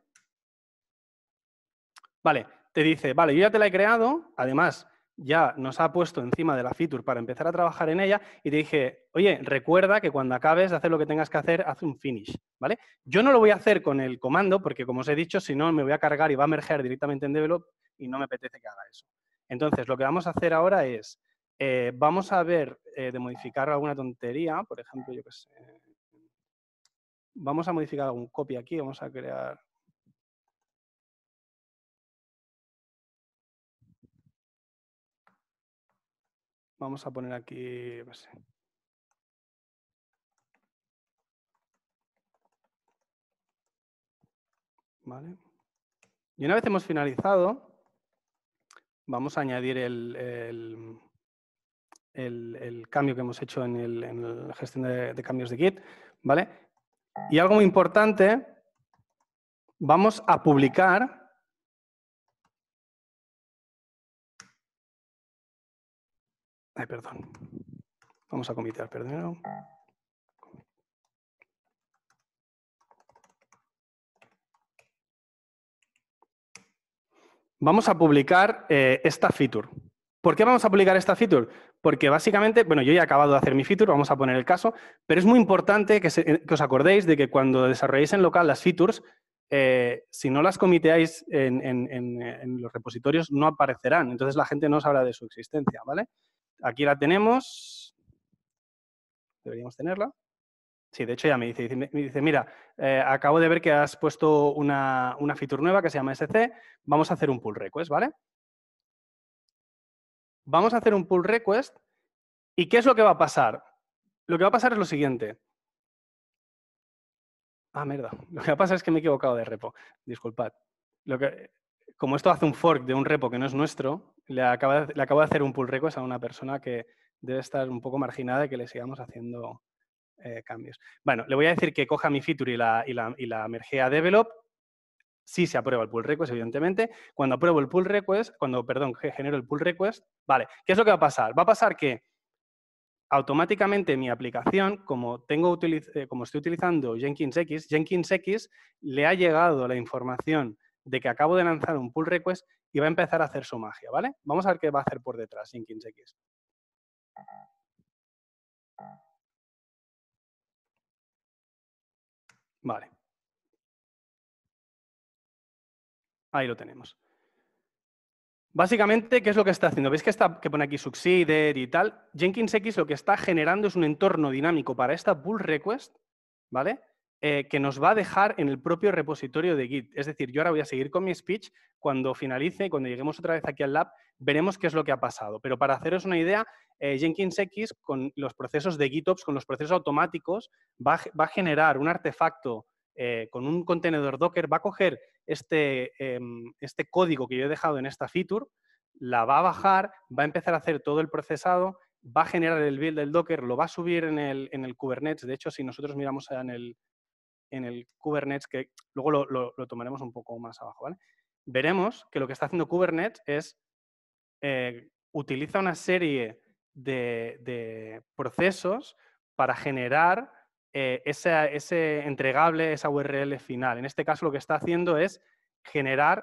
Vale, te dice, vale, yo ya te la he creado, además ya nos ha puesto encima de la feature para empezar a trabajar en ella y te dije, oye, recuerda que cuando acabes de hacer lo que tengas que hacer, haz un finish, ¿vale? Yo no lo voy a hacer con el comando porque, como os he dicho, si no me voy a cargar y va a emerger directamente en develop
y no me apetece que haga eso.
Entonces, lo que vamos a hacer ahora es, eh, vamos a ver eh, de modificar alguna tontería, por ejemplo, yo qué sé, vamos a modificar algún copy aquí, vamos a crear
Vamos a poner aquí,
Vale.
Y una vez hemos finalizado, vamos a añadir el, cambio que hemos hecho en, la gestión de, de, cambios de Git. ¿vale? Y algo muy importante, vamos
a
publicar perdón. Vamos a comitear
Vamos a publicar eh, esta feature. ¿Por qué vamos a publicar esta feature? Porque básicamente, bueno, yo ya he acabado de hacer mi feature, vamos a poner el caso, pero es muy importante que, os acordéis de que cuando desarrolléis en local las features, eh, si no las comiteáis en, los repositorios, no aparecerán. Entonces la gente no sabrá de su existencia, ¿vale? aquí la tenemos. Deberíamos tenerla. Sí, de hecho ya me dice, dice mira, eh, acabo de ver que has puesto una, una, feature nueva que se llama SC, vamos a hacer un pull request, ¿vale? Vamos a hacer un pull request y ¿qué es lo que va a pasar? Lo que va a pasar es lo siguiente. Ah, mierda, (laughs) lo que va a pasar es que me he equivocado de repo, disculpad. Lo que, como esto hace un fork de un repo que no es nuestro, le, acabo de hacer un pull request a una persona que debe estar un poco marginada y que le sigamos haciendo eh, cambios. Bueno, le voy a decir que coja mi feature y la, y la, merge a develop. Sí se aprueba el pull request, evidentemente. Cuando apruebo el pull request, cuando, perdón, genero el pull request, vale, ¿qué es lo que va a pasar? Va a pasar que automáticamente mi aplicación, como, tengo, eh, como estoy utilizando Jenkins X, Jenkins X le ha llegado la información de que acabo de lanzar un pull request y va a empezar a hacer su magia, ¿vale? Vamos a ver qué va a hacer por detrás
Jenkins x Vale. Ahí lo tenemos. Básicamente, ¿qué es lo que está haciendo? ¿Veis que, está,
que pone aquí Succeeder y tal? Jenkins X lo que está generando es un entorno dinámico para esta pull request, ¿vale? Eh, que nos va a dejar en el propio repositorio de Git. Es decir, yo ahora voy a seguir con mi speech. Cuando finalice cuando lleguemos otra vez aquí al lab, veremos qué es lo que ha pasado. Pero para haceros una idea, eh, Jenkins X con los procesos de GitOps, con los procesos automáticos, va, a, generar un artefacto eh, con un contenedor Docker, va a coger este, em, este código que yo he dejado en esta feature, la va a bajar, va a empezar a hacer todo el procesado, va a generar el build del Docker, lo va a subir en el, en el Kubernetes. De hecho, si nosotros miramos en el, en el Kubernetes, que luego lo, tomaremos un poco más abajo, Veremos que lo que está haciendo Kubernetes es utilizar eh, utiliza una serie de, procesos para generar eh, ese entregable, esa URL final. En este caso lo que está haciendo es generar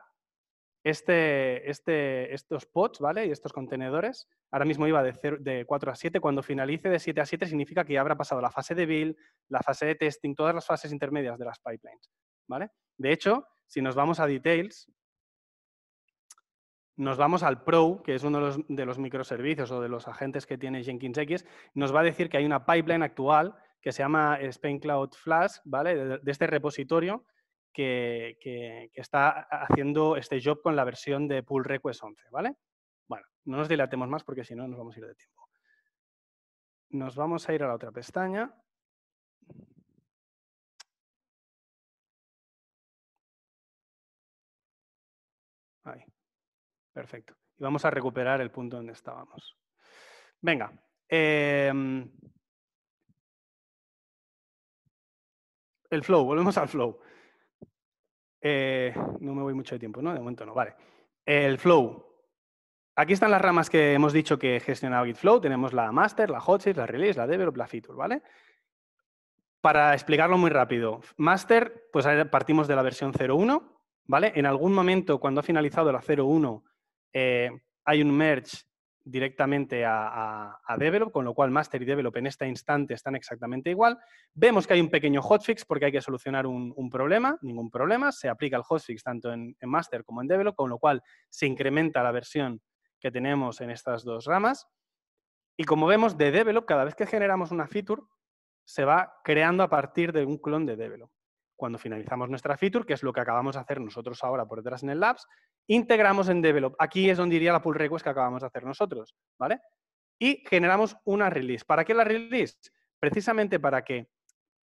este, este, estos pods, ¿vale? Y estos contenedores, ahora mismo iba de, de 4 a 7, cuando finalice de 7 a 7 significa que ya habrá pasado la fase de build, la fase de testing, todas las fases intermedias de las pipelines, ¿vale? De hecho, si nos vamos a details, nos vamos al Pro, que es uno de los, microservicios o de los agentes que tiene Jenkins X, nos va a decir que hay una pipeline actual que se llama Spain Cloud Flash, ¿vale? de este repositorio que, está haciendo este job con la versión de pull request 11, ¿vale? Bueno, no nos dilatemos más
porque si no nos vamos a ir de tiempo. Nos vamos a ir a la otra pestaña. Ahí. Perfecto. Y vamos a recuperar el punto donde
estábamos. Venga. Em, el flow, volvemos al flow. Eh,
no me voy mucho de tiempo, ¿no? De momento no, vale. El flow. Aquí están las ramas que hemos dicho que gestionaba GitFlow. Tenemos la master, la hotfix la release, la develop, la feature, ¿vale? Para explicarlo muy rápido. Master, pues partimos de la versión 0.1, ¿vale? En algún momento, cuando ha finalizado la 0.1, eh, hay un merge directamente a, a, develop, con lo cual master y develop en este instante están exactamente igual. Vemos que hay un pequeño hotfix porque hay que solucionar un, problema, ningún problema, se aplica el hotfix tanto en, en, master como en develop, con lo cual se incrementa la versión que tenemos en estas dos ramas. Y como vemos, de develop, cada vez que generamos una feature, se va creando a partir de un clon de develop. Cuando finalizamos nuestra feature, que es lo que acabamos de hacer nosotros ahora por detrás en el Labs, integramos en Develop. Aquí es donde iría la pull request que acabamos de hacer nosotros, ¿vale? Y generamos una release. ¿Para qué la release? Precisamente para que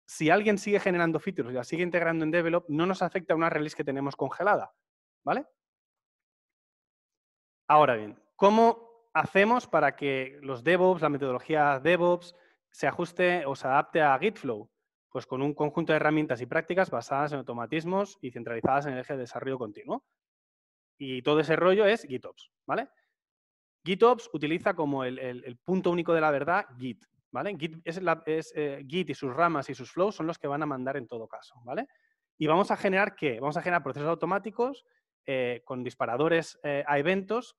si alguien sigue generando features y la sigue integrando en Develop, no nos afecta una release que tenemos congelada, ¿vale? Ahora bien, ¿cómo hacemos para que los DevOps, la metodología DevOps, se ajuste o se adapte a GitFlow? pues con un conjunto de herramientas y prácticas basadas en automatismos y centralizadas en el eje de desarrollo continuo. Y todo ese rollo es GitOps, ¿vale? GitOps utiliza como el, punto único de la verdad Git, ¿vale? Git, es eh, Git y sus ramas y sus flows son los que van a mandar en todo caso, ¿vale? Y vamos a generar qué? Vamos a generar procesos automáticos eh, con disparadores eh, a eventos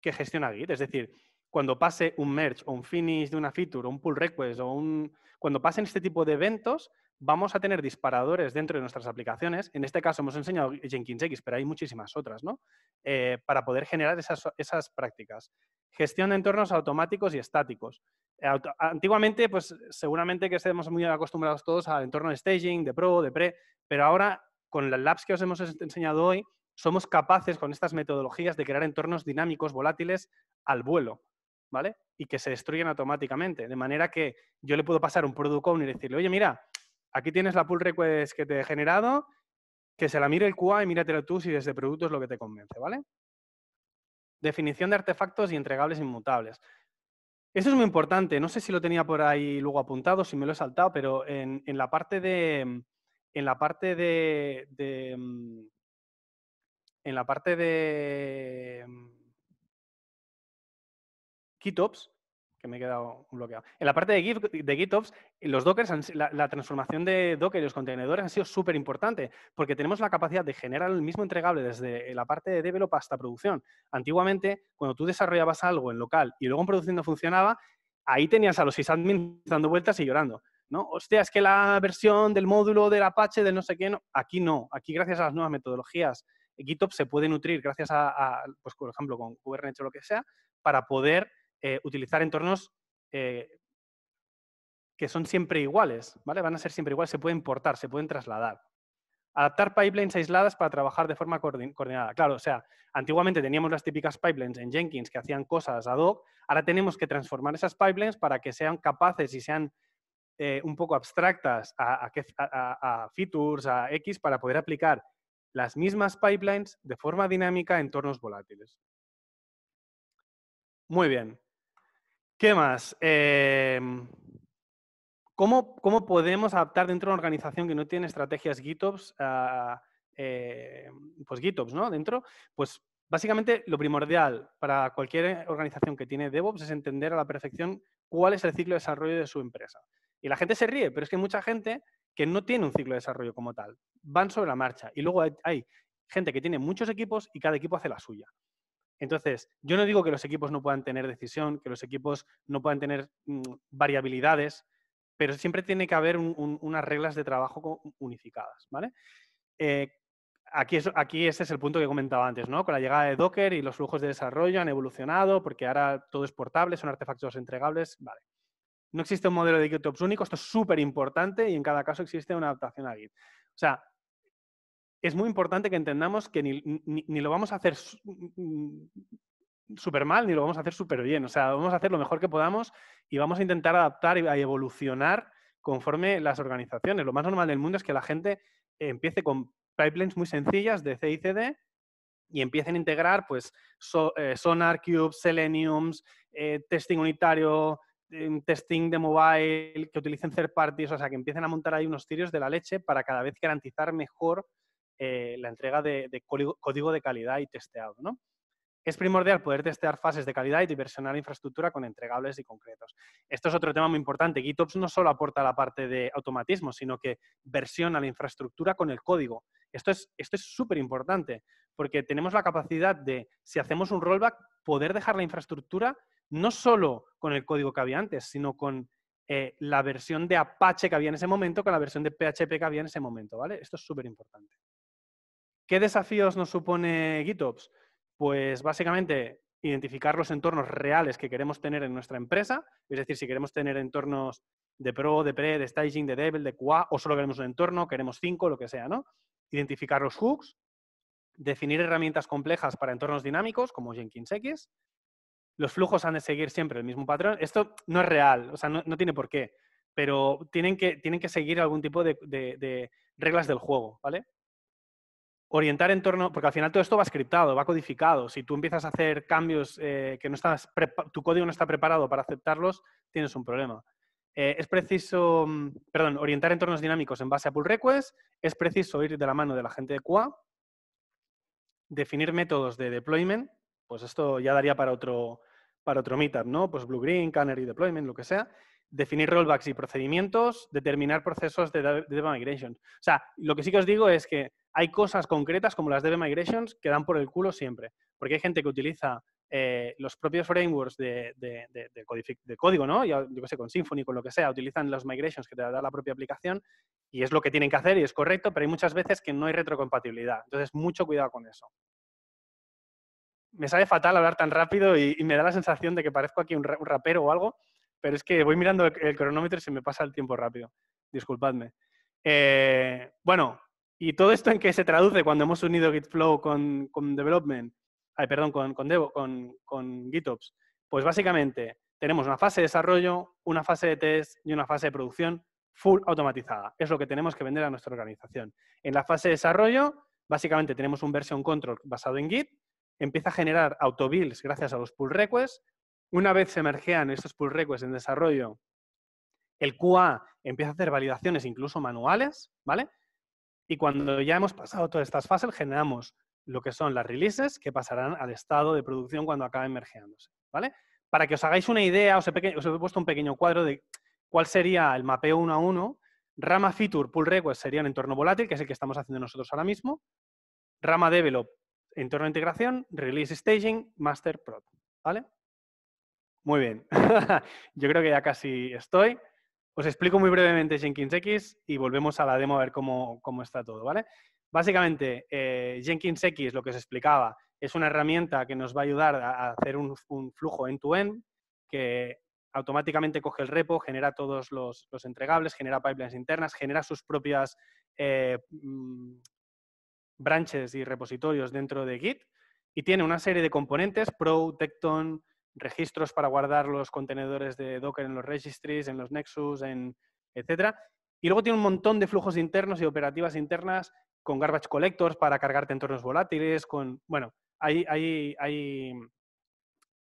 que gestiona Git. Es decir, cuando pase un merge o un finish de una feature o un pull request o un, cuando pasen este tipo de eventos, vamos a tener disparadores dentro de nuestras aplicaciones. En este caso hemos enseñado Jenkins X, pero hay muchísimas otras, ¿no? Eh, para poder generar esas, prácticas. Gestión de entornos automáticos y estáticos. Eh, antiguamente, pues seguramente que estemos muy acostumbrados todos al entorno de staging, de pro, de pre, pero ahora con las labs que os hemos enseñado hoy, somos capaces con estas metodologías de crear entornos dinámicos, volátiles, al vuelo. ¿vale? Y que se destruyen automáticamente. De manera que yo le puedo pasar un product owner y decirle, oye, mira, aquí tienes la pull request que te he generado, que se la mire el QA y míratelo tú si desde producto es lo que te convence, ¿vale? Definición de artefactos y entregables inmutables. Eso es muy importante. No sé si lo tenía por ahí luego apuntado, si me lo he saltado, pero en, la parte de. En la parte de mm, en la parte de mm, mm, GitOps, que me he quedado bloqueado. En la parte de, de GitOps, los Docker la, transformación de Docker y los contenedores han sido súper importante porque tenemos la capacidad de generar el mismo entregable desde eh, la parte de develop hasta producción. Antiguamente, cuando tú desarrollabas algo en local y luego en producción no funcionaba, ahí tenías a los sysadmins dando vueltas y llorando. ¿no? Hostia, es que la versión del módulo del Apache, del no sé qué, no. aquí no. Aquí, gracias a las nuevas metodologías, GitOps se puede nutrir gracias a, a pues, por ejemplo, con Kubernetes o lo que sea, para poder eh, utilizar entornos eh, que son siempre iguales, ¿vale? Van a ser siempre iguales, se pueden portar, se pueden trasladar. Adaptar pipelines aisladas para trabajar de forma coordinada. Claro, o sea, antiguamente teníamos las típicas pipelines en Jenkins que hacían cosas ad hoc, ahora tenemos que transformar esas pipelines para que sean capaces y sean eh, un poco abstractas a, a, features, a X, para poder aplicar las mismas pipelines de forma dinámica a entornos volátiles. Muy bien. ¿Qué más? Em, ¿cómo, podemos adaptar dentro de una organización que no tiene estrategias GitOps a, eh, pues GitOps, ¿no? Dentro, pues básicamente lo primordial para cualquier organización que tiene DevOps es entender a la perfección cuál es el ciclo de desarrollo de su empresa. Y la gente se ríe, pero es que hay mucha gente que no tiene un ciclo de desarrollo como tal. Van sobre la marcha. Y luego hay gente que tiene muchos equipos y cada equipo hace la suya. Entonces, yo no digo que los equipos no puedan tener decisión, que los equipos no puedan tener mm, variabilidades, pero siempre tiene que haber unas reglas de trabajo unificadas, ¿vale? Eh, aquí, es, aquí ese es el punto que comentaba antes, ¿no? Con la llegada de Docker y los flujos de desarrollo han evolucionado porque ahora todo es portable, son artefactos entregables, ¿vale? No existe un modelo de GitOps único, esto es súper importante y en cada caso existe una adaptación a Git. O sea, es muy importante que entendamos que ni, lo vamos a hacer súper mal, ni lo vamos a hacer súper bien. O sea, vamos a hacer lo mejor que podamos y vamos a intentar adaptar y evolucionar conforme las organizaciones. Lo más normal del mundo es que la gente empiece con pipelines muy sencillas de C y CD y empiecen a integrar pues eh, Sonar Cube, Selenium, eh, testing unitario, mm, testing de mobile, que utilicen third parties, o sea, que empiecen a montar ahí unos tiros de la leche para cada vez garantizar mejor eh, la entrega de, código de calidad y testeado. ¿no? Es primordial poder testear fases de calidad y diversionar la infraestructura con entregables y concretos. Esto es otro tema muy importante. GitOps no solo aporta la parte de automatismo, sino que versiona la infraestructura con el código. Esto es esto súper importante, porque tenemos la capacidad de, si hacemos un rollback, poder dejar la infraestructura no solo con el código que había antes, sino con eh, la versión de Apache que había en ese momento, con la versión de PHP que había en ese momento, ¿vale? Esto es súper importante. ¿Qué desafíos nos supone GitOps? Pues básicamente identificar los entornos reales que queremos tener en nuestra empresa, es decir, si queremos tener entornos de pro, de pre, de staging, de devil, de QA, o solo queremos un entorno, queremos cinco, lo que sea, ¿no? Identificar los hooks, definir herramientas complejas para entornos dinámicos, como Jenkins X. Los flujos han de seguir siempre el mismo patrón. Esto no es real, o sea, no, tiene por qué, pero tienen que, tienen que seguir algún tipo de reglas del juego, ¿vale? orientar en porque al final todo esto va scriptado, va codificado. Si tú empiezas a hacer cambios eh, que no estás, tu código no está preparado para aceptarlos, tienes un problema. Eh, es preciso, mm, perdón, orientar entornos dinámicos en base a pull requests, es preciso ir de la mano de la gente de QA, definir métodos de deployment, pues esto ya daría para otro, para otro meetup, ¿no? Pues Blue Green, Canary Deployment, lo que sea. Definir rollbacks y procedimientos, determinar procesos de data migration. O sea, lo que sí que os digo es que hay cosas concretas como las DB Migrations que dan por el culo siempre, porque hay gente que utiliza eh, los propios frameworks de, código, ¿no? Yo, sé, con Symfony, con lo que sea, utilizan los migrations que te da la propia aplicación y es lo que tienen que hacer y es correcto, pero hay muchas veces que no hay retrocompatibilidad. Entonces, mucho cuidado con eso. Me sale fatal hablar tan rápido y, me da la sensación de que parezco aquí un, rapero o algo, pero es que voy mirando el, cronómetro y se me pasa el tiempo rápido. Disculpadme. Eh, bueno, ¿Y todo esto en qué se traduce cuando hemos unido GitFlow con, Development? Ay, perdón, con, con, con, GitOps. Pues básicamente tenemos una fase de desarrollo, una fase de test y una fase de producción full automatizada. Es lo que tenemos que vender a nuestra organización. En la fase de desarrollo, básicamente tenemos un version control basado en Git, empieza a generar builds gracias a los pull requests. Una vez se emergean estos pull requests en desarrollo, el QA empieza a hacer validaciones incluso manuales, ¿vale? Y cuando ya hemos pasado todas estas fases, generamos lo que son las releases que pasarán al estado de producción cuando acaben mergeándose. ¿vale? Para que os hagáis una idea, os he, puesto un pequeño cuadro de cuál sería el mapeo uno a uno. Rama Feature Pull Request sería un entorno volátil, que es el que estamos haciendo nosotros ahora mismo. Rama Develop, entorno de integración, Release Staging, Master Prod. ¿Vale? Muy bien. (laughs) Yo creo que ya casi estoy. Os explico muy brevemente Jenkins X y volvemos a la demo a ver cómo, está todo, ¿vale? Básicamente, eh, Jenkins X, lo que os explicaba, es una herramienta que nos va a ayudar a hacer un, flujo end-to-end que automáticamente coge el repo, genera todos los, entregables, genera pipelines internas, genera sus propias eh, mm, branches y repositorios dentro de Git y tiene una serie de componentes, Pro, Tecton, registros para guardar los contenedores de Docker en los registries, en los Nexus, en, etc. Y luego tiene un montón de flujos internos y operativas internas con garbage collectors para cargarte entornos volátiles, con... Bueno, hay, hay, hay,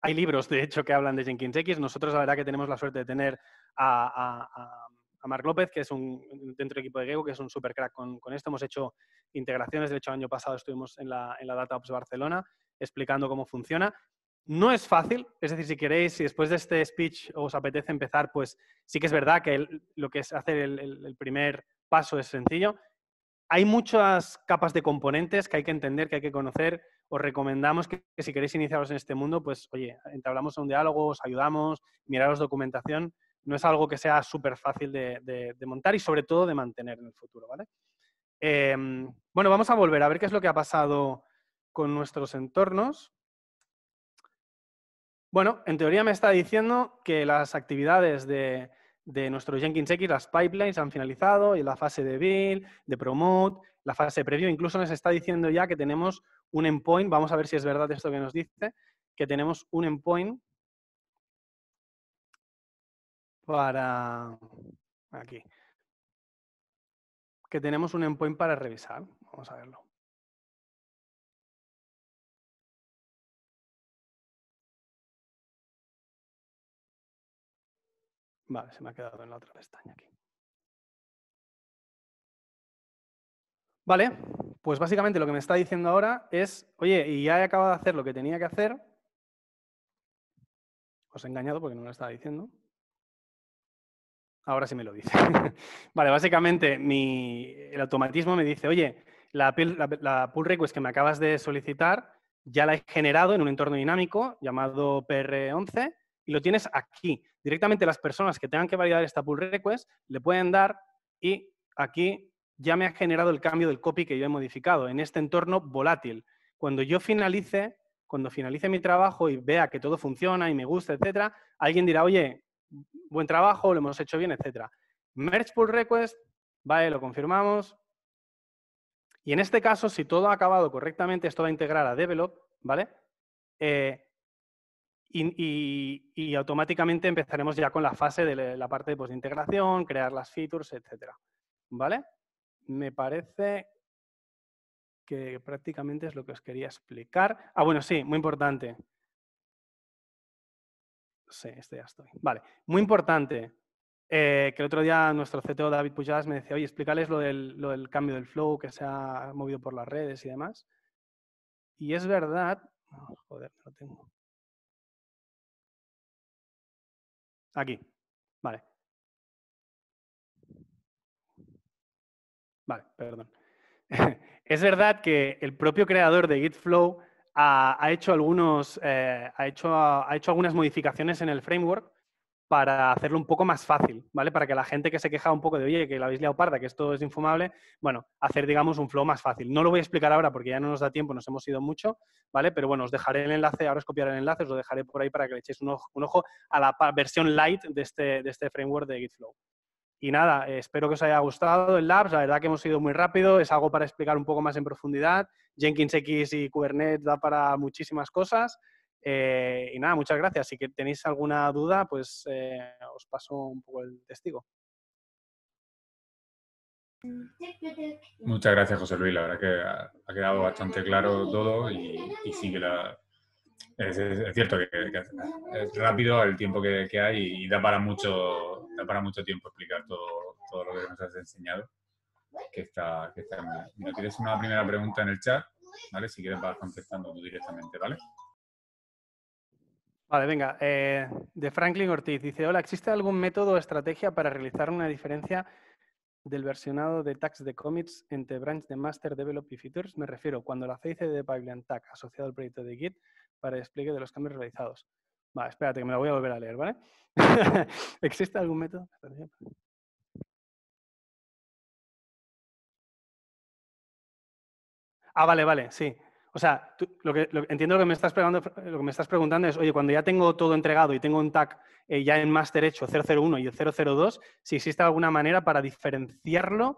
hay libros, de hecho, que hablan de Jenkins X. Nosotros la verdad que tenemos la suerte de tener a, a, Marc López, que es un, dentro del equipo de Gego, que es un super crack con, esto. Hemos hecho integraciones, de hecho, el año pasado estuvimos en la, en la DataOps Barcelona explicando cómo funciona. No es fácil, es decir, si queréis, si después de este speech os apetece empezar, pues sí que es verdad que lo que es hacer el, primer paso es sencillo. Hay muchas capas de componentes que hay que entender, que hay que conocer. Os recomendamos que, si queréis iniciaros en este mundo, pues oye, entablamos un diálogo, os ayudamos, miraros documentación. No es algo que sea súper fácil de, montar y sobre todo de mantener en el futuro, em, bueno, vamos a volver a ver qué es lo que ha pasado con nuestros entornos. Bueno, en teoría me está diciendo que las actividades de, nuestro Jenkins X, las pipelines han finalizado y la fase de build, de promote, la fase previo. incluso nos está diciendo ya que tenemos un endpoint, vamos a ver si es verdad esto que nos dice, que tenemos un endpoint para aquí.
Que tenemos un endpoint para revisar. Vamos a verlo. Vale, se me ha quedado en la otra pestaña aquí. Vale, pues básicamente lo que
me
está diciendo ahora es, oye, y ya he acabado de hacer lo que tenía que hacer. Os he engañado porque no lo estaba diciendo. Ahora sí me lo dice. (laughs) vale, básicamente mi, el automatismo me dice, oye, la, pull request que me acabas de solicitar ya la he generado en un entorno dinámico llamado PR11 y lo tienes aquí directamente las personas que tengan que validar esta pull request le pueden dar y aquí ya me ha generado el cambio del copy que yo he modificado en este entorno volátil. Cuando yo finalice, cuando finalice mi trabajo y vea que todo funciona y me gusta, etcétera, alguien dirá, oye, buen trabajo, lo hemos hecho bien, etcétera. Merge pull request, vale, lo confirmamos. Y en este caso, si todo ha acabado correctamente, esto va a integrar a develop, ¿vale? Eh, y, automáticamente empezaremos ya con la fase de la parte de integración, crear las features, etc. ¿Vale? Me parece que prácticamente es lo que os quería explicar. Ah, bueno, sí, muy importante. Sí, este ya estoy. Vale, muy importante. Eh, que el otro día nuestro CTO David Pujadas me decía, oye, explícales lo del, cambio del flow que se ha movido por las redes y
demás. Y es verdad, joder, no tengo. Aquí. Vale. Vale, perdón. (laughs) es verdad que
el propio creador de GitFlow ha, ha hecho, algunos, eh, ha, hecho, ha hecho algunas modificaciones en el framework para hacerlo un poco más fácil, ¿vale? Para que la gente que se queja un poco de, oye, que la habéis liado parda, que esto es infumable, bueno, hacer, digamos, un flow más fácil. No lo voy a explicar ahora porque ya no nos da tiempo, nos hemos ido mucho, ¿vale? Pero bueno, os dejaré el enlace, ahora os copiaré el enlace, os lo dejaré por ahí para que le echéis un ojo, a la versión light de este, de este framework de GitFlow. Y nada, eh, espero que os haya gustado el Labs. La verdad que hemos ido muy rápido, es algo para explicar un poco más en profundidad. Jenkins X y Kubernetes da para muchísimas cosas. Eh, y nada, muchas gracias. Si tenéis alguna duda, pues eh, os paso un poco el testigo.
Muchas gracias, José Luis. La verdad que ha, quedado
bastante claro todo y, sí que la, es, cierto que, es rápido el tiempo que, hay y da para mucho para mucho tiempo explicar todo, todo lo que nos has enseñado. Que está, que está tienes una primera pregunta en el chat, ¿vale? Si quieres vas contestando tú directamente, ¿vale? Vale,
venga. Eh, de Franklin Ortiz dice: Hola, ¿existe algún método o estrategia para realizar una diferencia del versionado de tags de commits entre branch de master, develop y features? Me refiero cuando la CIC de pipeline tag asociado al proyecto de Git para despliegue de los cambios realizados.
Vale, espérate, que me lo voy a volver a leer, ¿vale? (laughs) ¿Existe algún método? Ah,
vale,
vale, sí. O sea, lo que, entiendo lo que, me estás preguntando es, oye, cuando ya tengo todo entregado y tengo un tag eh, ya en master hecho 001 y el 002, si existe alguna manera para diferenciarlo,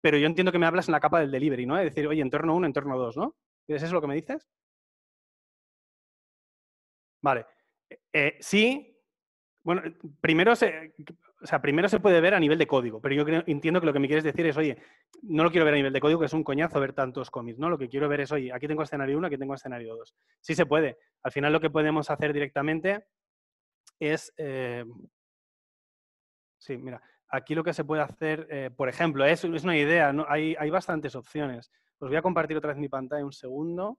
pero yo entiendo que me hablas en la capa del delivery, ¿no? Es decir, oye, entorno 1,
entorno 2, ¿no? ¿Es eso lo que me dices? Vale.
Eh, eh, sí. Bueno, primero, se, o sea, primero se puede ver a nivel de código, pero yo entiendo que lo que me quieres decir es, oye, no lo quiero ver a nivel de código, que es un coñazo ver tantos cómics, ¿no? Lo que quiero ver es, oye, aquí tengo escenario 1, aquí tengo escenario 2. Sí se puede. Al final lo que podemos hacer directamente es... Eh, sí, mira, aquí lo que se puede hacer, eh, por ejemplo, es, es una idea, ¿no? hay, hay bastantes opciones. Os voy a compartir otra vez mi pantalla un segundo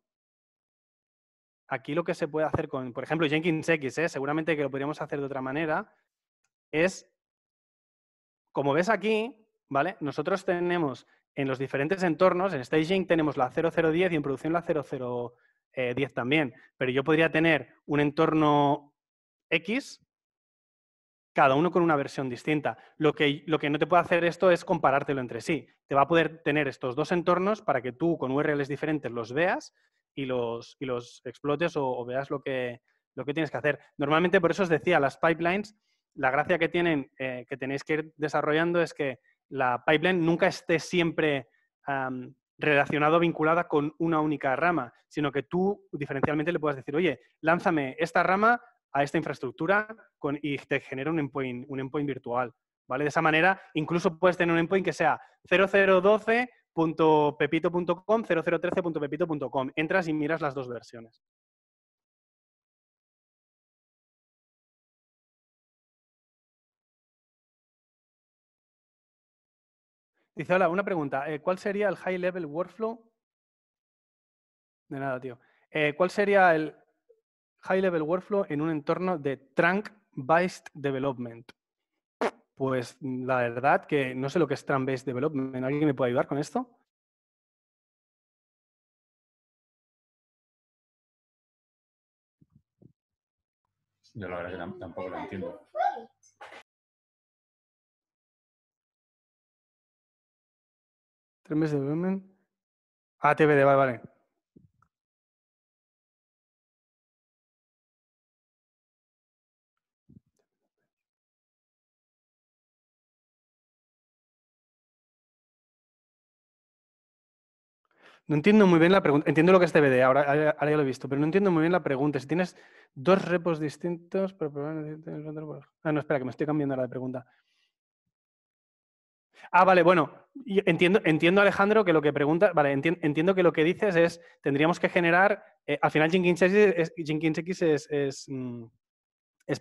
aquí lo que se puede hacer con, por ejemplo, Jenkins X, ¿eh? seguramente que lo podríamos hacer de otra manera, es como ves aquí, ¿vale? Nosotros tenemos en los diferentes entornos, en staging tenemos la 0010 y en producción la 0010 eh, también, pero yo podría tener un entorno X, cada uno con una versión distinta. Lo que, lo que no te puede hacer esto es comparártelo entre sí. Te va a poder tener estos dos entornos para que tú con URLs diferentes los veas y los, y los explotes o, veas lo que, lo que tienes que hacer. Normalmente por eso os decía, las pipelines la gracia que tienen, eh, que tenéis que ir desarrollando es que la pipeline nunca esté siempre relacionada o vinculada con una única rama, sino que tú diferencialmente le puedas decir, oye, lánzame esta rama a esta infraestructura y te genera un endpoint, virtual. De esa manera, incluso puedes tener un endpoint que sea 0012.pepito.com,
0013.pepito.com. Entras y miras las dos versiones. Dice, hola, una pregunta. Eh, ¿Cuál sería el high level workflow?
De nada, tío. Eh, ¿Cuál sería el high level workflow en un entorno de trunk-based development? Pues mm, la verdad
que no sé lo que es trunk-based development. ¿Alguien me puede ayudar con esto? Yo la verdad que tampoco lo entiendo. Tres meses de volumen. Ah, TVD, vale, vale. No entiendo
muy
bien la pregunta. Entiendo lo que es TBD, ahora, ahora, ya lo he visto, pero no entiendo muy bien la pregunta. Si tienes dos repos distintos Ah, no, espera, que me estoy cambiando la de pregunta. Ah, vale, bueno, entiendo, entiendo Alejandro que lo que preguntas, vale, entiendo que lo que dices es, tendríamos que generar, eh, al final Jenkins X es, es, mm,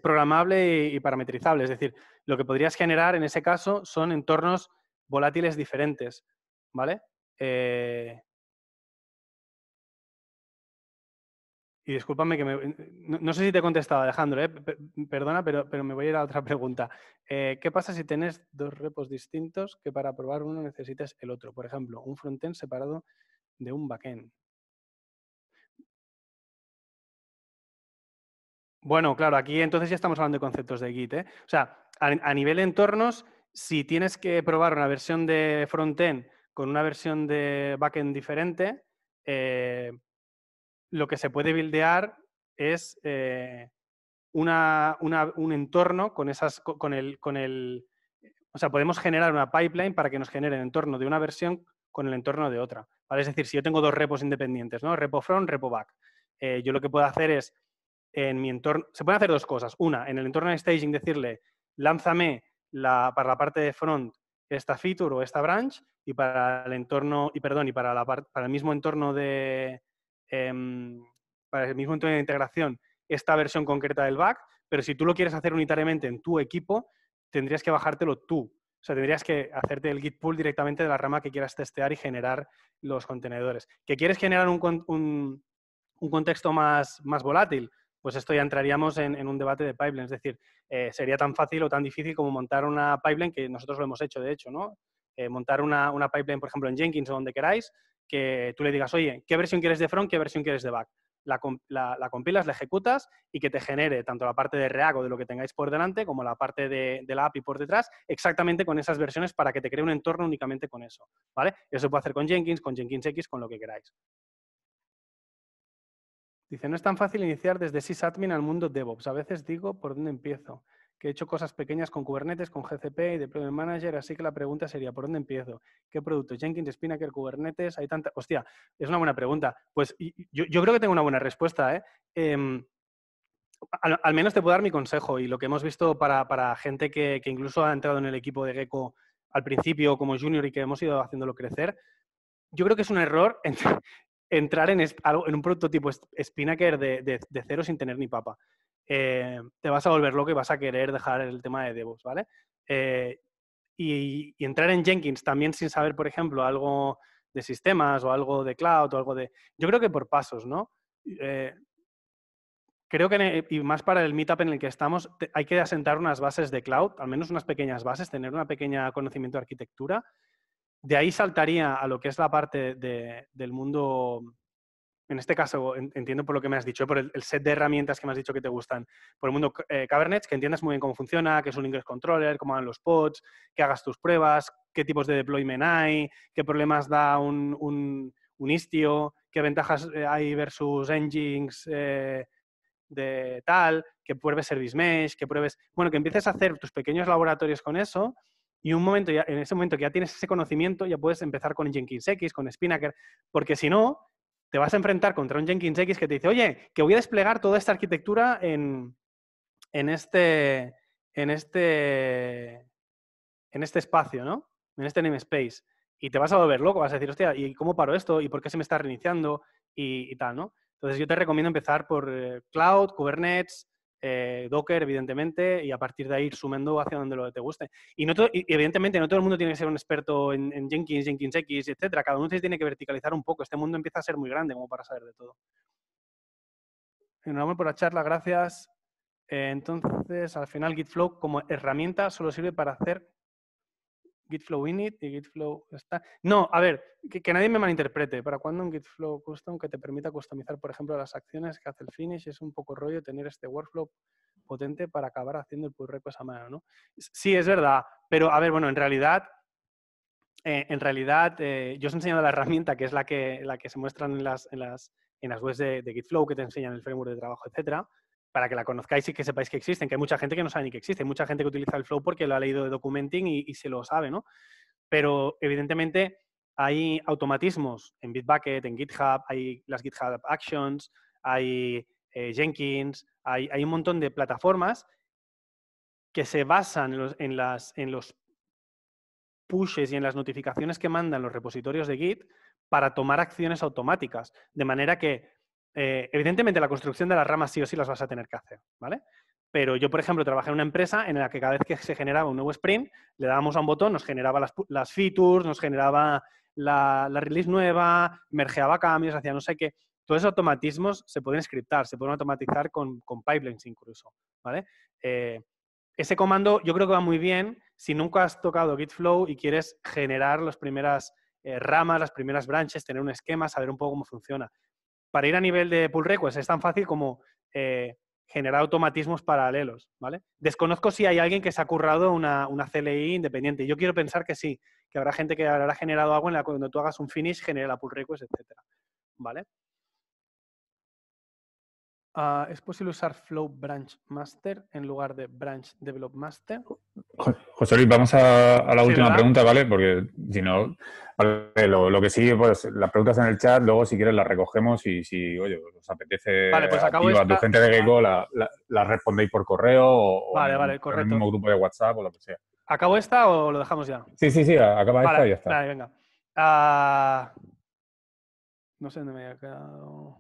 programable y, parametrizable, es decir, lo que podrías generar en ese caso son entornos volátiles diferentes, ¿vale?
Eh,
Y discúlpame que no, sé si te he contestado, Alejandro, ¿eh? perdona, pero, pero, me voy a ir a otra (laughs) pregunta. Eh, ¿Qué pasa si tienes dos repos distintos que para probar uno necesitas el otro? Por ejemplo, un frontend separado de un backend. Bueno, claro, aquí entonces ya estamos hablando de conceptos de Git. ¿eh? O sea, a, nivel de entornos, si tienes que probar una versión de frontend con una versión de backend diferente, lo que se puede buildear es eh, un entorno con esas, con el, con el, o sea, podemos generar una pipeline para que nos genere el entorno de una versión con el entorno de otra. Es decir, si yo tengo dos repos independientes, ¿no? Repo front, repo back. Eh, yo lo que puedo hacer es, en mi entorno, se pueden hacer dos cosas. Una, en el entorno de staging decirle, lánzame para la parte de front esta feature o esta branch y para el entorno, y perdón, y para, la, para el mismo entorno de, Em, para el mismo entorno de integración esta versión concreta del back, pero si tú lo quieres hacer unitariamente en tu equipo, tendrías que bajártelo tú. O sea, tendrías que hacerte el git pull directamente de la rama que quieras testear y generar los contenedores. ¿Que quieres generar un, contexto más, volátil? Pues esto ya entraríamos en, un debate de pipeline. Es decir, eh, sería tan fácil o tan difícil como montar una pipeline, que nosotros lo hemos hecho, de hecho, ¿no? Eh, montar una, una, pipeline, por ejemplo, en Jenkins o donde queráis, que tú le digas, oye, ¿qué versión quieres de front? ¿Qué versión quieres de back? La, compilas, la ejecutas y que te genere tanto la parte de React de lo que tengáis por delante como la parte de, la la API por detrás, exactamente con esas versiones para que te cree un entorno únicamente con eso. ¿vale? eso se puede hacer con Jenkins, con Jenkins X, con lo que queráis. Dice, no es tan fácil iniciar desde sysadmin al mundo DevOps. A veces digo, ¿por dónde empiezo? que he hecho cosas pequeñas con Kubernetes, con GCP y de Deployment Manager, así que la pregunta sería, ¿por dónde empiezo? ¿Qué producto? Jenkins, Spinnaker, Kubernetes, hay tanta... Hostia, es una buena pregunta. Pues yo, creo que tengo una buena respuesta, ¿eh? Em, al, menos te puedo dar mi consejo y lo que hemos visto para, gente que, incluso ha entrado en el equipo de Gecko al principio como junior y que hemos ido haciéndolo crecer, yo creo que es un error (laughs) entrar en, en un prototipo Spinnaker de cero sin tener ni papa. Eh, te vas a volver loco y vas a querer dejar el tema de DevOps, ¿vale? Eh, y, entrar en Jenkins también sin saber, por ejemplo, algo de sistemas o algo de cloud o algo de... Yo creo que por pasos, ¿no? Eh, creo que, e, y más para el meetup en el que estamos, hay que asentar unas bases de cloud, al menos unas pequeñas bases, tener una pequeña conocimiento de arquitectura. De ahí saltaría a lo que es la parte del mundo en este caso, entiendo por lo que me has dicho, ¿eh? por el, set de herramientas que me has dicho que te gustan, por el mundo Kubernetes, eh, que entiendas muy bien cómo funciona, qué es un ingress controller, cómo van los pods, que hagas tus pruebas, qué tipos de deployment hay, qué problemas da un, istio, qué ventajas eh, hay versus engines de tal, que pruebes service mesh, que pruebes... Bueno, que empieces a hacer tus pequeños laboratorios con eso y un momento ya, en ese momento que ya tienes ese conocimiento, ya puedes empezar con Jenkins X, con Spinnaker, porque si no, te vas a enfrentar contra un Jenkins X que te dice, oye, que voy a desplegar toda esta arquitectura en, este, en este, en este espacio, ¿no? En este namespace. Y te vas a volver loco, vas a decir, hostia, ¿y cómo paro esto? ¿Y por qué se me está reiniciando? Y, tal, ¿no? Entonces yo te recomiendo empezar por eh, cloud, Kubernetes, eh, Docker, evidentemente, y a partir de ahí ir sumando hacia donde lo te guste. Y, no evidentemente no todo el mundo tiene que ser un experto en, Jenkins, Jenkins X, etcétera. Cada uno se tiene que verticalizar un poco. Este mundo empieza a ser muy grande como para saber de todo. Enhorabuena por la charla, gracias. Eh, entonces, al final, GitFlow como herramienta solo sirve para hacer Gitflow init y Gitflow está. No, a ver, que, nadie me malinterprete. ¿Para cuándo un Gitflow custom que te permita customizar, por ejemplo, las acciones que hace el finish? Es un poco rollo tener este workflow potente para acabar haciendo el pull request a mano, ¿no? Sí, es verdad, pero a ver, bueno, en realidad, eh, en realidad, eh, yo os he enseñado la herramienta que es la que, la que se muestran en las, en las, en las webs de, de Gitflow, que te enseñan el framework de trabajo, etcétera para que la conozcáis y que sepáis que existen, que hay mucha gente que no sabe ni que existe, mucha gente que utiliza el Flow porque lo ha leído de Documenting y, se lo sabe, ¿no? Pero evidentemente hay automatismos en Bitbucket, en GitHub, hay las GitHub Actions, hay eh, Jenkins, hay, hay, un montón de plataformas que se basan en, las, en los pushes y en las notificaciones que mandan los repositorios de Git para tomar acciones automáticas. De manera que eh, evidentemente la construcción de las ramas sí o sí las vas a tener que hacer, ¿vale? Pero yo, por ejemplo, trabajé en una empresa en la que cada vez que se generaba un nuevo sprint, le dábamos a un botón, nos generaba las, features, nos generaba la, release nueva, mergeaba cambios, hacía no sé qué. Todos esos automatismos se pueden scriptar, se pueden automatizar con, pipelines incluso, ¿vale? Eh, ese comando yo creo que va muy bien si nunca has tocado GitFlow y quieres generar las primeras eh, ramas, las primeras branches, tener un esquema, saber un poco cómo funciona para ir a nivel de pull request es tan fácil como eh, generar automatismos paralelos, ¿vale? Desconozco si hay alguien que se ha currado una, una, CLI independiente. Yo quiero pensar que sí, que habrá gente que habrá generado algo en la cuando tú hagas un finish, genera la pull request, etcétera, ¿vale? Ah, ¿Es posible usar Flow Branch Master en lugar de Branch Develop Master?
José Luis, vamos a, la última
pregunta, ¿vale? Porque si no, lo, que sí, pues las preguntas en el chat, luego si quieres las recogemos y si, oye, os apetece vale, pues tu gente de Gecko, las respondéis por correo o, en, el mismo grupo de WhatsApp o lo que sea.
¿Acabo esta o lo dejamos ya?
Sí, sí, sí, acaba esta y ya está. Vale,
venga. Ah, no sé dónde me había quedado.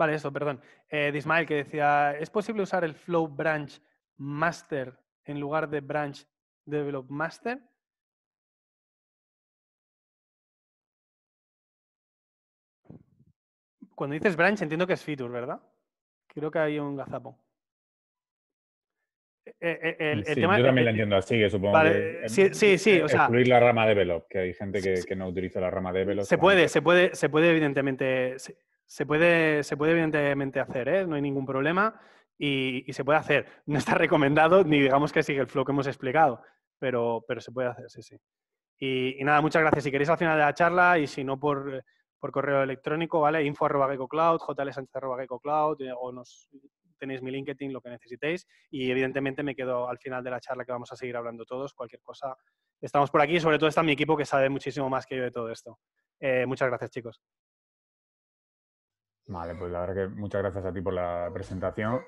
Vale, eso, perdón. Eh, que decía, ¿es posible usar el Flow Branch Master en lugar de Branch Develop Master?
Cuando dices branch entiendo que es feature, ¿verdad? Creo que hay un gazapo. Eh, eh, eh, sí, yo también lo entiendo así, supongo sí, sí, o sea, excluir
la rama develop, que hay gente que, no utiliza la rama develop. Se
puede, se puede, se puede evidentemente, se puede, se puede evidentemente hacer, ¿eh? no hay ningún problema y, se puede hacer. No está recomendado ni digamos que sigue el flow que hemos explicado, pero, se puede hacer, sí, sí. Y, nada, muchas gracias. Si queréis al final de la charla y si no por, correo electrónico, ¿vale? Info arroba arroba eh, o nos, tenéis mi LinkedIn, lo que necesitéis. Y evidentemente me quedo al final de la charla que vamos a seguir hablando todos, cualquier cosa. Estamos por aquí y sobre todo está mi equipo que sabe muchísimo más que yo de todo esto. Eh, muchas gracias, chicos.
Vale, pues la verdad que muchas gracias a ti por la presentación,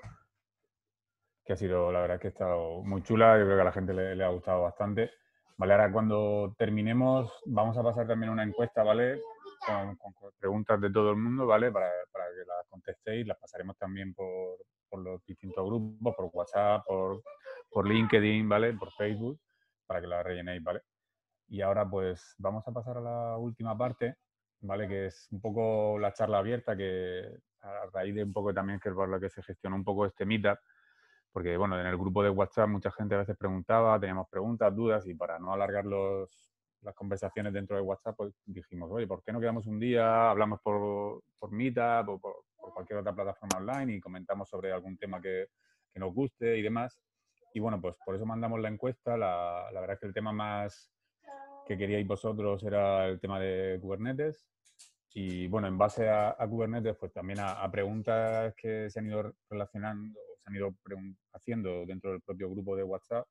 que ha sido, la verdad que ha estado muy chula, yo creo que a la gente le, ha gustado bastante. Vale, ahora cuando terminemos vamos a pasar también una encuesta, ¿vale? Con, preguntas de todo el mundo, ¿vale? Para, para, que las contestéis, las pasaremos también por, por los distintos grupos, por WhatsApp, por, por LinkedIn, ¿vale? Por Facebook, para que las rellenéis, ¿vale? Y ahora pues vamos a pasar a la última parte, ¿vale? Que es un poco la charla abierta que a raíz de un poco también que es por lo que se gestionó un poco este meetup, porque bueno, en el grupo de WhatsApp mucha gente a veces preguntaba, teníamos preguntas, dudas y para no alargar los, las conversaciones dentro de WhatsApp, pues dijimos, oye, ¿por qué no quedamos un día, hablamos por, por Meetup o por, por cualquier otra plataforma online y comentamos sobre algún tema que, que, nos guste y demás? Y bueno, pues por eso mandamos la encuesta. La, la verdad es que el tema más que queríais vosotros era el tema de Kubernetes. Y bueno, en base a, Kubernetes, pues también a, preguntas que se han ido relacionando, se han ido haciendo dentro del propio grupo de WhatsApp,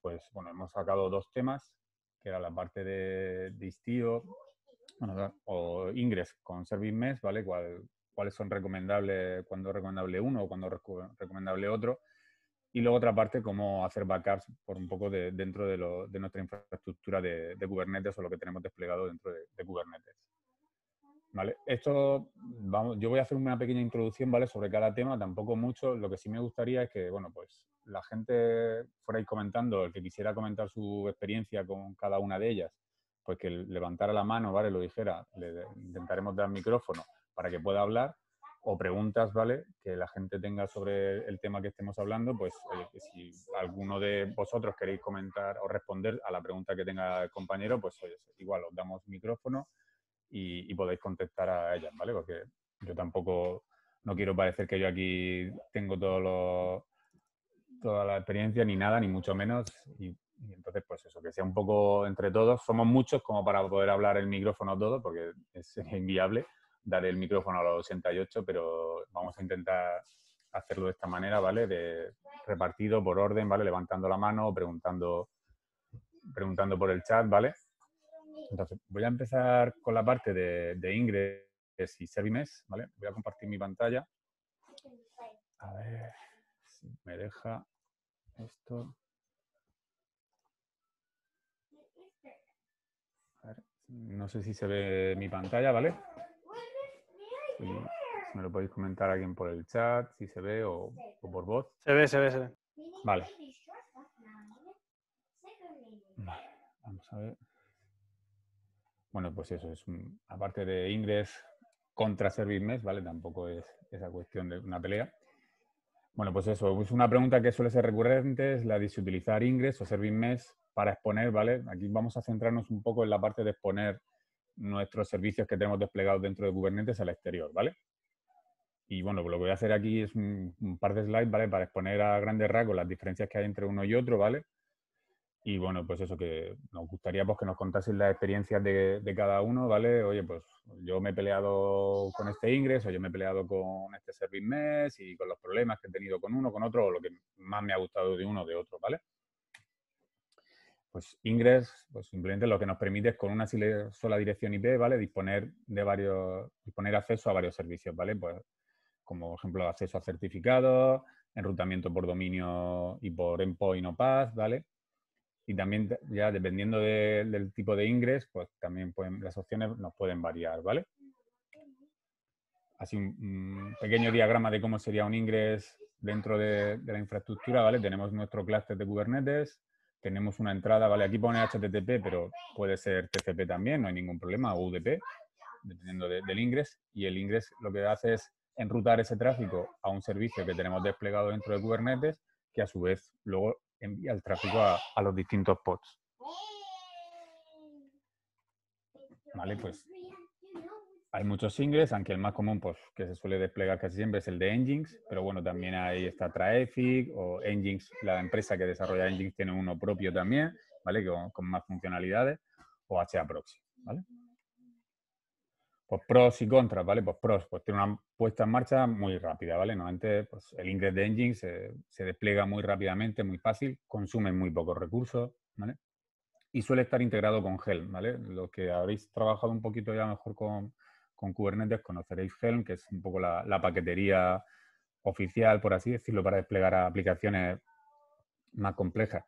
pues bueno, hemos sacado dos temas, que era la parte de, de o Ingress con Service Mesh, ¿vale? cuáles son recomendables, cuándo es recomendable uno o cuándo es recomendable otro. Y luego otra parte, cómo hacer backups por un poco de, dentro de, nuestra infraestructura de, Kubernetes o lo que tenemos desplegado dentro de Kubernetes. Esto, yo voy a hacer una pequeña introducción, Sobre cada tema, tampoco mucho. Lo que sí me gustaría es que, bueno, pues la gente fuera comentando, el que quisiera comentar su experiencia con cada una de ellas, pues que levantara la mano, ¿vale? Lo dijera, le intentaremos dar micrófono para que pueda hablar o preguntas, ¿vale? Que la gente tenga sobre el tema que estemos hablando, pues si alguno de vosotros queréis comentar o responder a la pregunta que tenga el compañero, pues igual os damos micrófono y, podéis contestar a ellas, ¿vale? Porque yo tampoco, no quiero parecer que yo aquí tengo todos los toda la experiencia ni nada, ni mucho menos. Y, entonces, pues eso, que sea un poco entre todos. Somos muchos como para poder hablar el micrófono todo, porque es inviable dar el micrófono a los 88, pero vamos a intentar hacerlo de esta manera, ¿vale? De repartido por orden, ¿vale? Levantando la mano o preguntando, preguntando por el chat, ¿vale? Entonces, voy a empezar con la parte de, de y Servimes, ¿vale? Voy a compartir mi pantalla. A ver si me deja esto. A ver, no sé si se ve mi pantalla, ¿vale? Si, me lo podéis comentar alguien por el chat, si se ve o, o por voz. Se ve, se ve, se ve. Vale. Vale, vamos a ver bueno, pues eso es, aparte de Ingress contra ServiceMess, ¿vale? Tampoco es esa cuestión de una pelea. Bueno, pues eso, es una pregunta que suele ser recurrente, es la de si utilizar Ingress o Mesh para exponer, ¿vale? Aquí vamos a centrarnos un poco en la parte de exponer nuestros servicios que tenemos desplegados dentro de Kubernetes al exterior, ¿vale? Y bueno, pues lo que voy a hacer aquí es un par de slides, ¿vale? Para exponer a grandes rasgos las diferencias que hay entre uno y otro, ¿vale? Y bueno, pues eso, que nos gustaría pues, que nos contasen las experiencias de, de, cada uno, ¿vale? Oye, pues yo me he peleado con este ingreso, yo me he peleado con este service mesh y con los problemas que he tenido con uno, con otro, o lo que más me ha gustado de uno o de otro, ¿vale? Pues Ingress, pues simplemente lo que nos permite es con una sola dirección IP, ¿vale? Disponer de varios, disponer acceso a varios servicios, ¿vale? Pues como ejemplo acceso a certificados, enrutamiento por dominio y por endpoint o path, ¿vale? Y también ya dependiendo del tipo de ingres, pues también pueden, las opciones nos pueden variar, ¿vale? Así un, pequeño diagrama de cómo sería un ingres dentro de, la infraestructura, ¿vale? Tenemos nuestro clúster de Kubernetes, tenemos una entrada, ¿vale? Aquí pone HTTP, pero puede ser TCP también, no hay ningún problema, o UDP, dependiendo del ingres. Y el ingres lo que hace es enrutar ese tráfico a un servicio que tenemos desplegado dentro de Kubernetes, que a su vez luego envía el tráfico a, los distintos pods. Vale, pues hay muchos singles, aunque el más común pues, que se suele desplegar casi siempre es el de Engines, pero bueno, también ahí está Traefic o Engines, la empresa que desarrolla Engines tiene uno propio también, ¿vale? Con, más funcionalidades, o HA Proxy, ¿vale? Pues pros y contras, ¿vale? Pues pros, pues tiene una puesta en marcha muy rápida, ¿vale? Normalmente pues, el Ingress de Engine se, despliega muy rápidamente, muy fácil, consume muy pocos recursos, ¿vale? Y suele estar integrado con Helm, ¿vale? Los que habéis trabajado un poquito ya mejor con, con Kubernetes conoceréis Helm, que es un poco la, la paquetería oficial, por así decirlo, para desplegar aplicaciones más complejas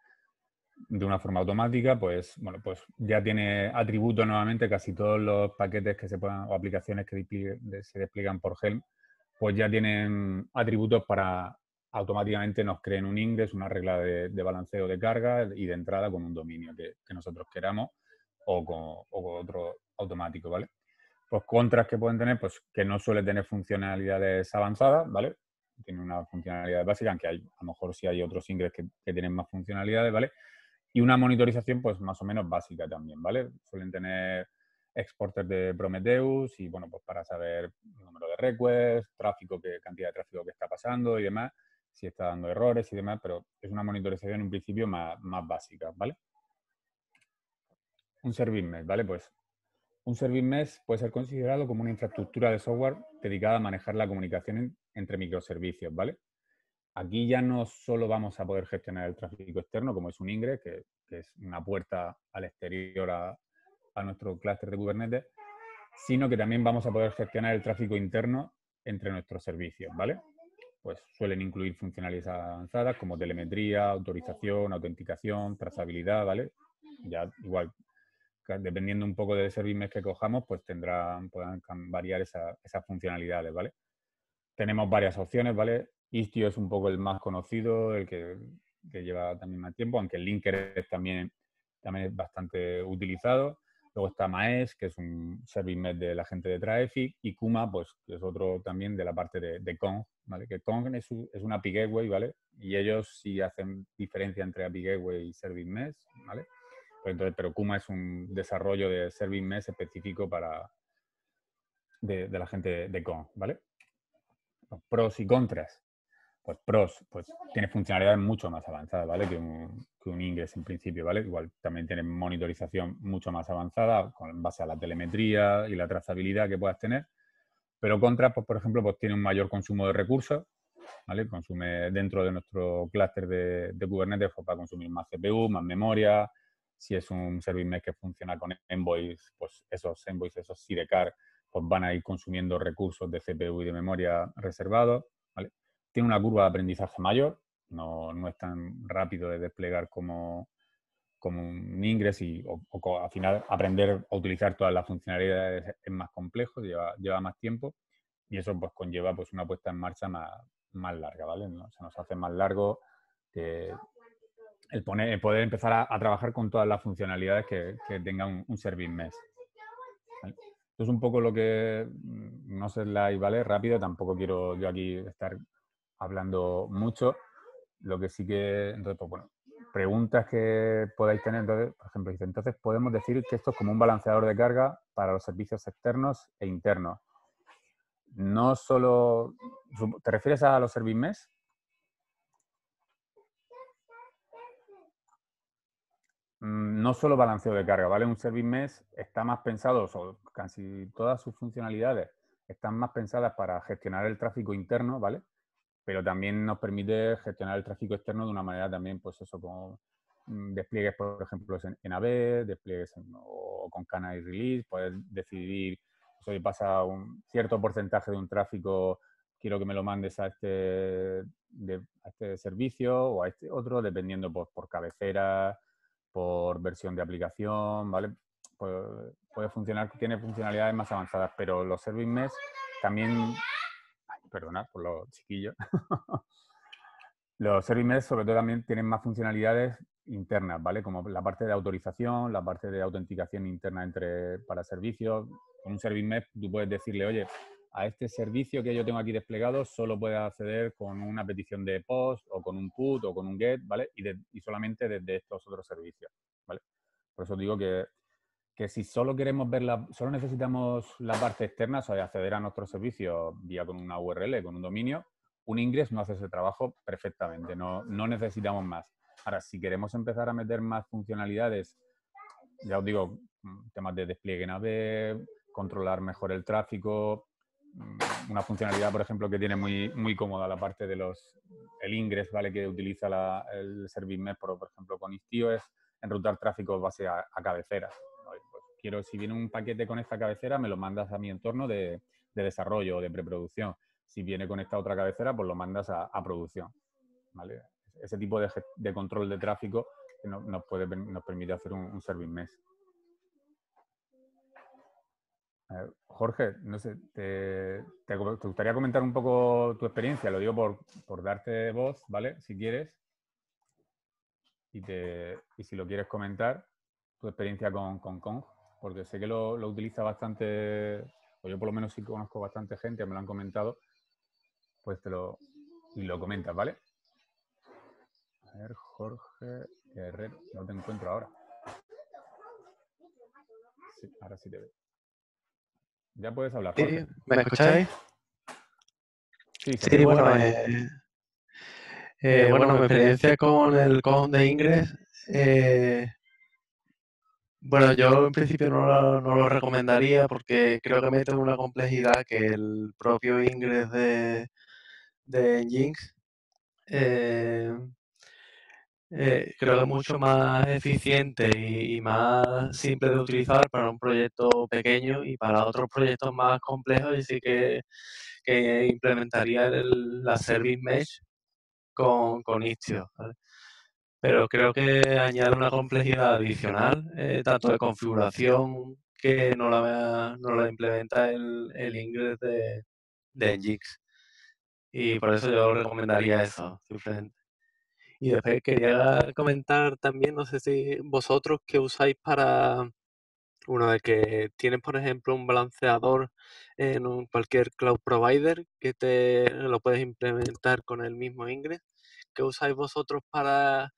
de una forma automática, pues, bueno, pues ya tiene atributos nuevamente casi todos los paquetes que se puedan o aplicaciones que se despliegan por Helm, pues ya tienen atributos para automáticamente nos creen un ingress, una regla de, balanceo de carga y de entrada con un dominio que, nosotros queramos o con, otro automático, ¿vale? Pues contras que pueden tener, pues que no suele tener funcionalidades avanzadas, ¿vale? Tiene una funcionalidad básica, aunque hay, a lo mejor si hay otros ingress que tienen más funcionalidades, ¿vale? y una monitorización pues más o menos básica también, ¿vale? Suelen tener exporters de Prometheus y bueno, pues para saber el número de requests, tráfico, qué cantidad de tráfico que está pasando y demás, si está dando errores y demás, pero es una monitorización en un principio más, básica, ¿vale? Un service mesh, ¿vale? Pues un service mesh puede ser considerado como una infraestructura de software dedicada a manejar la comunicación entre microservicios, ¿vale? Aquí ya no solo vamos a poder gestionar el tráfico externo, como es un ingres, que, es una puerta al exterior a, nuestro clúster de Kubernetes, sino que también vamos a poder gestionar el tráfico interno entre nuestros servicios, ¿vale? Pues suelen incluir funcionalidades avanzadas como telemetría, autorización, autenticación, trazabilidad, ¿vale? Ya igual, dependiendo un poco del servicio que cojamos, pues tendrán, puedan variar esas funcionalidades, ¿vale? Tenemos varias opciones, ¿vale? Istio es un poco el más conocido, el que, lleva también más tiempo, aunque Linker también, también es bastante utilizado. Luego está Maes, que es un service mesh de la gente de Traffic, y Kuma, pues, que es otro también de la parte de, Kong, ¿vale? Que Kong es, un, es una API Gateway, ¿vale? Y ellos sí hacen diferencia entre API Gateway y Service Mesh, ¿vale? Pero, pues entonces, pero Kuma es un desarrollo de Service Mesh específico para de, la gente de Kong, ¿vale? pros y contras pues PROS, pues tiene funcionalidades mucho más avanzadas, ¿vale? Que un, que un Ingress en principio, ¿vale? Igual también tiene monitorización mucho más avanzada con base a la telemetría y la trazabilidad que puedas tener. Pero Contra, pues por ejemplo, pues tiene un mayor consumo de recursos, ¿vale? Consume dentro de nuestro clúster de, de, Kubernetes pues, para consumir más CPU, más memoria. Si es un service mesh que funciona con Envoys, pues esos Envoys, esos Sidecar, pues van a ir consumiendo recursos de CPU y de memoria reservados tiene una curva de aprendizaje mayor, no, es tan rápido de desplegar como, como un ingreso, y o, al final aprender a utilizar todas las funcionalidades es más complejo, lleva, más tiempo y eso pues conlleva pues una puesta en marcha más, larga, ¿vale? Se nos hace más largo el, poder empezar a, trabajar con todas las funcionalidades que, tenga un, un service mesh. Es un poco lo que mm, no sé la y vale rápido, tampoco quiero yo aquí estar hablando mucho. Lo que sí que, entonces, pues, bueno, preguntas que podáis tener, entonces, por ejemplo, dice, entonces podemos decir que esto es como un balanceador de carga para los servicios externos e internos. No solo, ¿te refieres a los service mesh? Mm, no solo balanceo de carga, ¿vale? Un service mesh está más pensado, o casi todas sus funcionalidades están más pensadas para gestionar el tráfico interno, ¿vale? pero también nos permite gestionar el tráfico externo de una manera también, pues eso, con mm, despliegues, por ejemplo, en, a AB, despliegues o con y Release, puedes decidir, pues, pasa un cierto porcentaje de un tráfico, quiero que me lo mandes a este, de, a este servicio o a este otro, dependiendo por, por cabecera, por versión de aplicación, ¿vale? Pues, puede funcionar, tiene funcionalidades más avanzadas, pero los service mesh también perdonad por (laughs) los chiquillos. los service Mesh sobre todo también tienen más funcionalidades internas, ¿vale? Como la parte de autorización, la parte de autenticación interna entre, para servicios. Con un service mesh tú puedes decirle, oye, a este servicio que yo tengo aquí desplegado solo puede acceder con una petición de POST o con un PUT o con un GET, ¿vale? Y, y solamente desde estos otros servicios, ¿vale? Por eso digo que que si solo queremos ver la, solo necesitamos la parte externa, o sea, acceder a nuestro servicio vía con una URL, con un dominio, un ingreso no hace ese trabajo perfectamente, no, necesitamos más. Ahora, si queremos empezar a meter más funcionalidades, ya os digo, mm, temas de despliegue en AB, controlar mejor el tráfico, mm, una funcionalidad, por ejemplo, que tiene muy, muy cómoda la parte de los, el ingress, ¿vale? Que utiliza el Service por, ejemplo, con Istio, es enrutar tráfico base a, a cabeceras. Quiero, si viene un paquete con esta cabecera, me lo mandas a mi entorno de, desarrollo o de preproducción. Si viene con esta otra cabecera, pues lo mandas a, producción. Ese tipo de, control de tráfico nos, permite hacer un, service mesh. Jorge, no sé, te, gustaría comentar un poco tu experiencia, lo digo por, darte voz, ¿vale? Si quieres. Y, si lo quieres comentar, tu experiencia con, con porque sé que lo, utiliza bastante, o yo por lo menos sí conozco bastante gente, me lo han comentado, pues te lo, y lo comentas, ¿vale? A ver, Jorge Herrero, no te encuentro ahora. Sí, ahora sí te veo. Ya puedes hablar. Jorge. ¿Me
escucháis? Sí, sí, sí bueno, eh, eh,
eh, bueno, mi experiencia con el con de Ingres eh,
bueno, yo en principio no lo, recomendaría porque creo que mete una complejidad que el propio ingres de, de eh,
eh, creo que es mucho
más eficiente y, más simple de utilizar para un proyecto pequeño y para otros proyectos más complejos y sí que, implementaría la Service Mesh con, con Istio pero creo que añade una complejidad adicional, eh, tanto de configuración que no la, no la implementa el, el Ingress de, de Y por eso yo recomendaría eso, simplemente.
Y después quería
comentar también, no sé si vosotros que usáis para, uno de que tienes, por ejemplo, un balanceador en cualquier cloud provider que te lo puedes implementar con el mismo Ingress que usáis vosotros para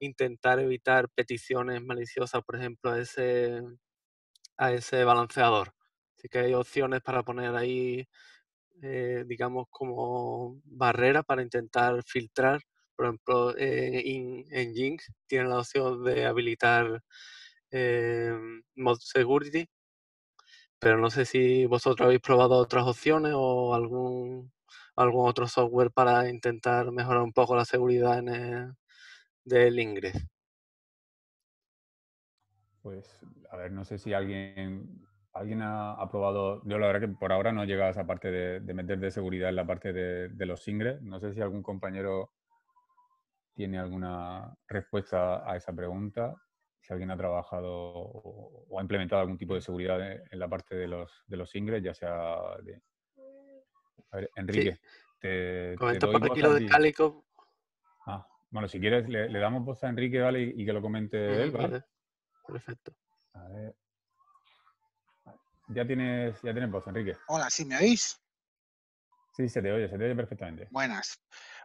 intentar evitar peticiones maliciosas, por ejemplo, a ese, a ese balanceador. Así que hay opciones para poner ahí, eh, digamos, como barrera para intentar filtrar. Por ejemplo, eh, en Jinx tiene la opción de habilitar eh, Mod Security, pero no sé si vosotros habéis probado otras opciones o algún algún otro software para intentar mejorar un poco la seguridad en el, eh,
del Ingress. Pues, a ver, no sé si alguien, alguien ha, probado. Yo la verdad que por ahora no he llegado a esa parte de, meter de seguridad en la parte de, los ingres No sé si algún compañero tiene alguna respuesta a esa pregunta. Si alguien ha trabajado o, ha implementado algún tipo de seguridad en, la parte de los, de los Ingress, ya sea de, a ver, Enrique, te, doy de Calico. Ah, bueno, si quieres, le, damos voz a Enrique, ¿vale? Y, que lo comente él, Perfecto. Ya tienes, ya tienes voz, Enrique. Hola, ¿sí me oís? Sí, se te oye, se te oye perfectamente. Buenas.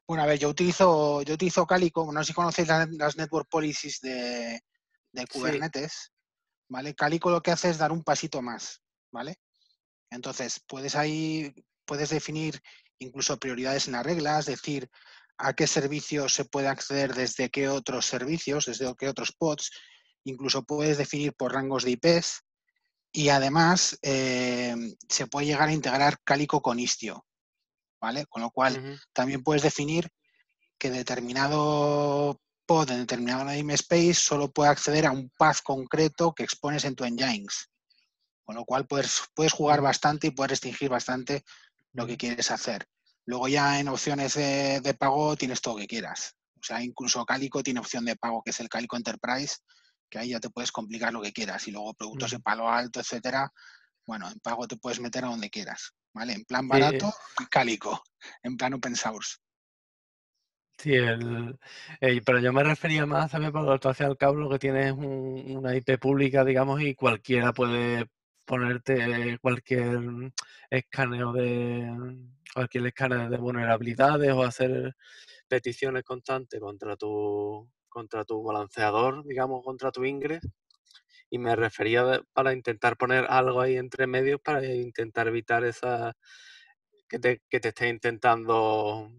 Bueno, a ver, yo utilizo,
yo utilizo Calico, no sé si conocéis las, network policies de, Kubernetes, ¿vale? Calico lo que hace es dar un pasito más, ¿vale? Entonces, puedes ahí puedes definir incluso prioridades en las reglas, es decir, a qué servicio se puede acceder desde qué otros servicios, desde qué otros pods, incluso puedes definir por rangos de IPs y además eh, se puede llegar a integrar Calico con Istio, ¿vale? Con lo cual también puedes definir que determinado pod en determinado namespace solo puede acceder a un path concreto que expones en tu engines. Con lo cual puedes, puedes jugar bastante y puedes restringir bastante lo que quieres hacer. Luego ya en opciones de, pago tienes todo lo que quieras. O sea, incluso Calico tiene opción de pago, que es el Calico Enterprise, que ahí ya te puedes complicar lo que quieras. Y luego productos de palo alto, etcétera, bueno, en pago te puedes meter a donde quieras, ¿vale? En plan barato, Calico. Cálico, (laughs) en plan open source.
Sí, el, pero yo me refería más, para pago tú hacia el cabo que tienes una IP pública, digamos, y cualquiera puede ponerte cualquier mm, escaneo de mm, cualquier escaneo de vulnerabilidades o hacer peticiones constantes contra tu contra tu balanceador, digamos, contra tu ingres. Y me refería para intentar poner algo ahí entre medios para intentar evitar esa que te, que esté intentando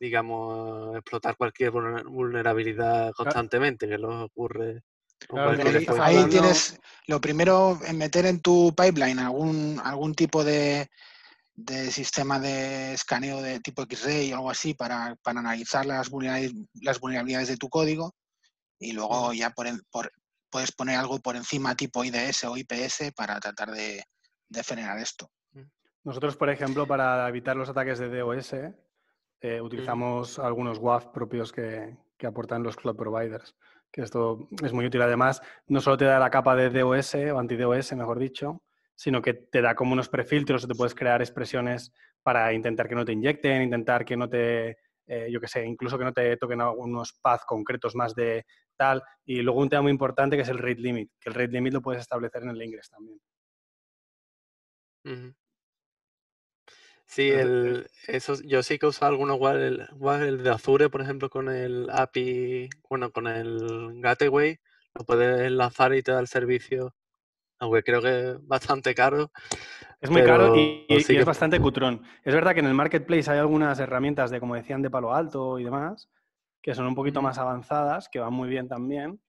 digamos, explotar cualquier vulnerabilidad constantemente, que los ocurre ahí, tienes
lo primero en meter en tu pipeline algún, tipo de, sistema de escaneo de tipo X-ray o algo así para, analizar las vulnerabilidades, de tu código y luego ya puedes poner algo por encima tipo IDS o IPS para tratar de, frenar esto.
Nosotros, por ejemplo, para evitar los ataques de DOS, eh, utilizamos algunos WAF propios que aportan los cloud providers que esto es muy útil además, no solo te da la capa de DOS o anti-DOS, mejor dicho, sino que te da como unos prefiltros, te puedes crear expresiones para intentar que no te inyecten, intentar que no te, eh, yo qué sé, incluso que no te toquen unos paths concretos más de tal. Y luego un tema muy importante que es el rate limit, que el rate limit lo puedes establecer en el ingress también.
Sí, el, eso, yo sí que he usado algunos el de Azure, por ejemplo, con el API, bueno, con el Gateway, lo puedes enlazar y te da el servicio, aunque creo que es bastante caro.
Es muy caro y, es
bastante
cutrón. Es verdad que en el marketplace hay algunas herramientas de, como decían, de palo alto y demás, que son un poquito más avanzadas, que van muy bien también,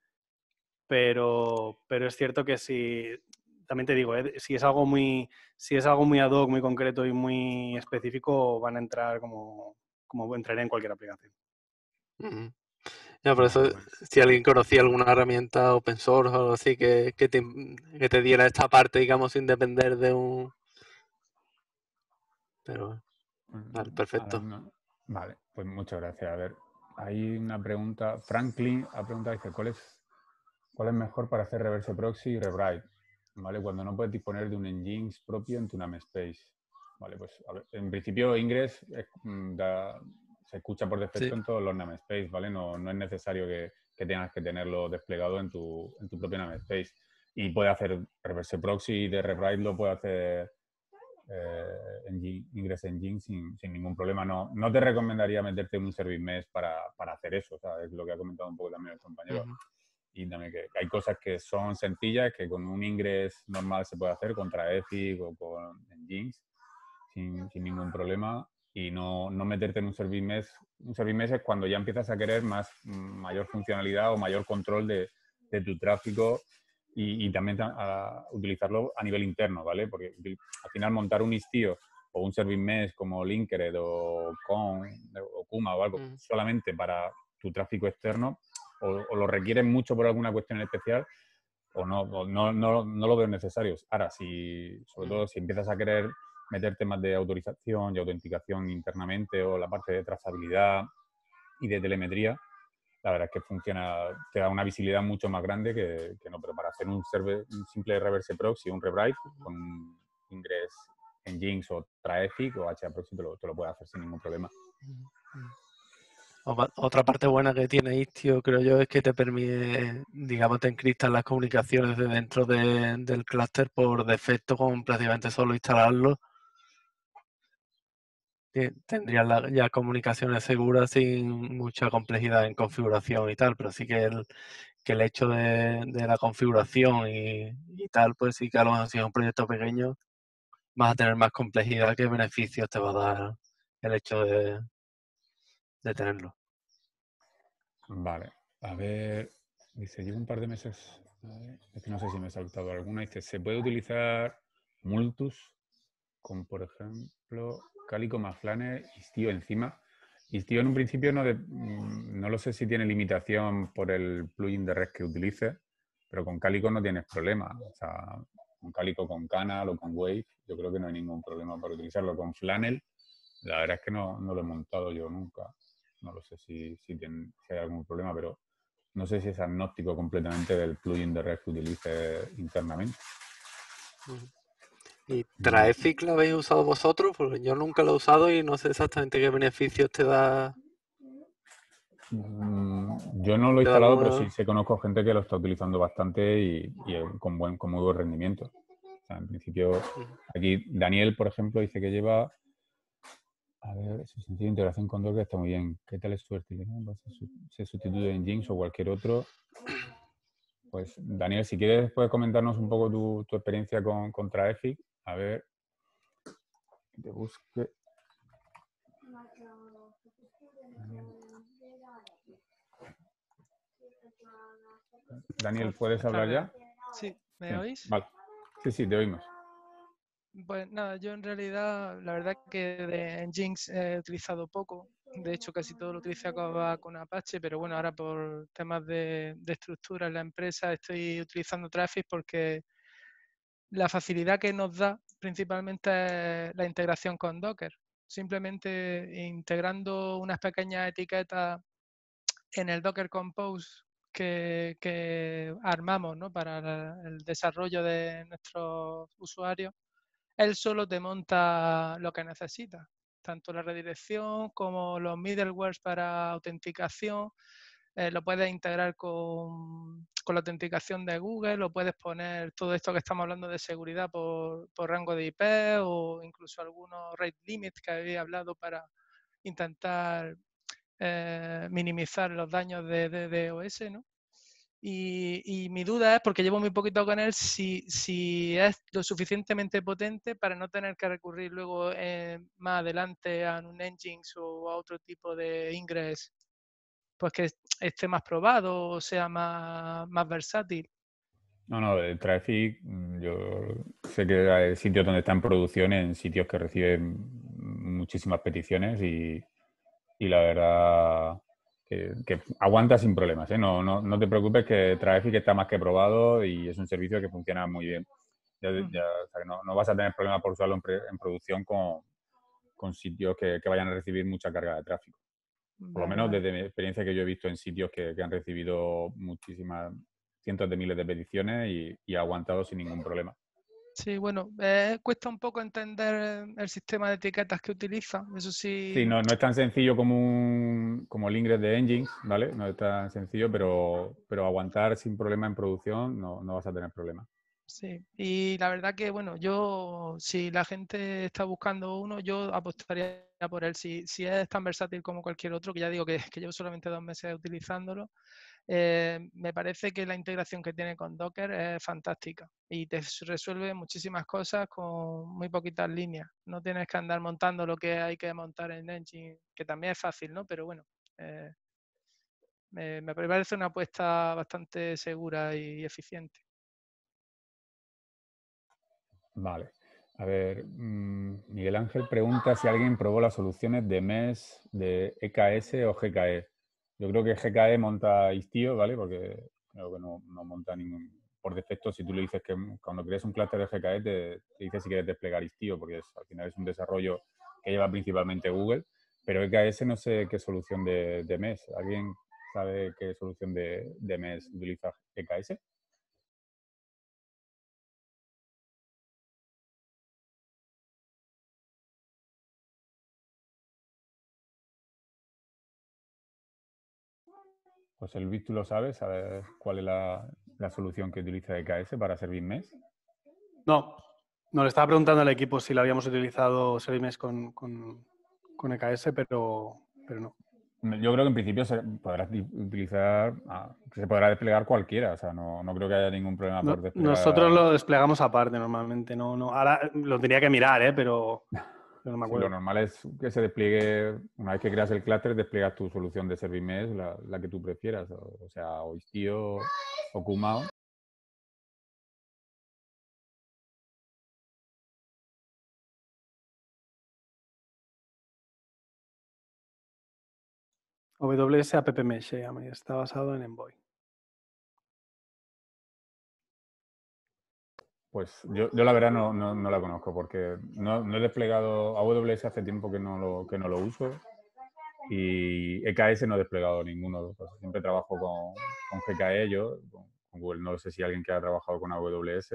pero, pero es cierto que si, también te digo, eh, si es algo muy, si es algo muy ad hoc, muy concreto y muy específico, van a entrar como, como en cualquier aplicación. Ya, por eso, si alguien conocía alguna herramienta open source o algo así
que, te, diera esta parte, digamos, sin depender de un.
Pero. Vale, mm, perfecto. Vale, pues muchas gracias. A ver, hay una pregunta. Franklin ha preguntado: dice, ¿cuál es, cuál es mejor para hacer reverse proxy y rewrite? ¿vale? Cuando no puedes disponer de un Nginx propio en tu namespace. Vale, pues en principio Ingress mm, se escucha por defecto en todos los namespace, ¿vale? No, no es necesario que, que, tengas que tenerlo desplegado en tu, en tu propio namespace. Y puede hacer reverse proxy de rewrite, lo puede hacer eh, Ingress Engine sin, sin, ningún problema. No, no te recomendaría meterte en un service mesh para, para hacer eso. es lo que ha comentado un poco también el compañero y también que hay cosas que son sencillas que con un ingreso normal se puede hacer contra EFI o con Jinx sin, ningún problema y no, no meterte en un service mesh. Un service mesh es cuando ya empiezas a querer más, mm, mayor funcionalidad o mayor control de, de tu tráfico y, también a utilizarlo a nivel interno, ¿vale? Porque al final montar un Istio o un service mesh como Linkerd o Con o Kuma o algo mm. solamente para tu tráfico externo o, lo requieren mucho por alguna cuestión especial, o no, no, no, no, lo veo necesario. Ahora, si, sobre todo mm. si empiezas a querer meter temas de autorización y autenticación internamente o la parte de trazabilidad y de telemetría, la verdad es que funciona, te da una visibilidad mucho más grande que, no, pero para hacer un, simple reverse proxy, un rewrite con ingres en Jinx o Traefic o HAProxy te lo, te lo puede hacer sin ningún problema. Mm, mm.
Otra parte buena que tiene Istio, creo yo, es que te permite, digamos, te encriptan las comunicaciones de dentro del clúster por defecto con prácticamente solo instalarlo. Tendrías ya comunicaciones seguras sin mucha complejidad en configuración y tal, pero sí que el, hecho de, la configuración y, y, tal, pues sí que a lo mejor si es un proyecto pequeño vas a tener más complejidad
que
beneficios te va a dar
el hecho de,
tenerlo Vale, a ver, dice, llevo un par de meses, es que no sé si me ha saltado alguna, dice, ¿se puede utilizar multus con, por ejemplo, cálico y tío encima? Y tío en un principio no, de, mm, no lo sé si tiene limitación por el plugin de red que utilice, pero con cálico no tienes problema. O sea, con cálico, con canal o con wave, yo creo que no hay ningún problema para utilizarlo. Con flannel, la verdad es que no lo he montado yo nunca no lo sé si, hay algún problema, pero no sé si es agnóstico completamente del plugin de red que utilice internamente.
¿Y Traefic lo habéis usado vosotros? Porque yo nunca lo he usado y no sé exactamente qué beneficios te da.
Mm, yo no lo he instalado, pero sí, se conozco gente que lo está utilizando bastante y, con, buen, con muy buen rendimiento. en principio, aquí Daniel, por ejemplo, dice que lleva a ver, su sentido de integración con Docker está muy bien. ¿Qué tal es suerte? Se sustituye en Jinx o cualquier otro. Pues, Daniel, si quieres, puedes comentarnos un poco tu, experiencia con, con A ver, te busque.
Daniel, ¿puedes hablar ya? Sí, ¿me
oís? Vale. Sí, sí, te oímos.
Pues nada, yo en realidad, la verdad que de, en he utilizado poco. De hecho, casi todo lo utilizo con Apache, pero bueno, ahora por temas de, estructura en la empresa estoy utilizando Traffic porque la facilidad que nos da principalmente es la integración con Docker. Simplemente integrando unas pequeñas etiquetas en el Docker Compose que, que armamos ¿no? para el desarrollo de nuestros usuarios, él solo te monta lo que necesitas, tanto la redirección como los middlewares para autenticación. Eh, lo puedes integrar con, la autenticación de Google, lo puedes poner todo esto que estamos hablando de seguridad por, rango de IP o incluso algunos rate limits que había hablado para intentar eh, minimizar los daños de DDoS, ¿no? Y, mi duda es, porque llevo muy poquito con él, si, si, es lo suficientemente potente para no tener que recurrir luego eh, más adelante a un engines o a otro tipo de ingres pues que esté más probado o sea más, versátil.
No, no, el Traffic, mm, yo sé que el sitios donde está en producción, en sitios que reciben muchísimas peticiones y, y la verdad que, aguanta sin problemas. ¿eh? No, no, no, te preocupes que Traffic está más que probado y es un servicio que funciona muy bien. Ya, mm. no, vas a tener problemas por usarlo en, producción con, sitios que, vayan a recibir mucha carga de tráfico. Por lo menos desde mi experiencia que yo he visto en sitios que, han recibido muchísimas, cientos de miles de peticiones y, y aguantado sin ningún problema.
Sí, bueno, eh, cuesta un poco entender el sistema de etiquetas que utiliza, eso sí. Sí, no,
no es tan sencillo como, como el ingres de engines, ¿vale? No es tan sencillo, pero, aguantar sin problema en producción no, vas a tener problema.
Sí, y la verdad que, bueno, yo, si la gente está buscando uno, yo apostaría por él. Si, si es tan versátil como cualquier otro, que ya digo que, que llevo solamente dos meses utilizándolo, eh, me parece que la integración que tiene con Docker es fantástica y te resuelve muchísimas cosas con muy poquitas líneas. No tienes que andar montando lo que hay que montar en Engine, que también es fácil, ¿no? Pero bueno, eh, me, me parece una apuesta bastante segura y eficiente.
Vale. A ver, mm, Miguel Ángel pregunta si alguien probó las soluciones de MES, de EKS o GKE. Yo creo que GKE monta Istio, ¿vale? Porque creo que no, monta ningún... Por defecto, si tú le dices que cuando crees un clúster de GKE, te, dice si quieres desplegar Istio, porque al final es un desarrollo que lleva principalmente Google. Pero EKS no sé qué solución de, de MES. ¿Alguien
sabe qué solución de, de MES utiliza EKS? Pues el Vic, ¿tú lo sabes? ¿Sabes cuál es la, solución que utiliza EKS
para MES?
No, no, le estaba preguntando al equipo si la habíamos utilizado ServiceMesh con, con, con, EKS, pero, pero no.
Yo creo que en principio se podrá utilizar, ah, se podrá desplegar cualquiera, o sea, no, creo que haya ningún problema por desplegar. Nosotros
lo desplegamos aparte normalmente, no, no. Ahora lo tenía que mirar, ¿eh? pero (laughs)
lo
normal es que se despliegue, una vez que creas el cluster, despliegas tu solución de ServiMesh,
la, la que tú prefieras, o, sea, o Istio o Kumao. WS App está basado en Envoy.
Pues yo, yo la verdad no, la conozco porque no, no, he desplegado AWS hace tiempo que no lo, que no lo uso y EKS no he desplegado ninguno Siempre trabajo con, con GKE yo, Google. No sé si alguien que ha trabajado con
AWS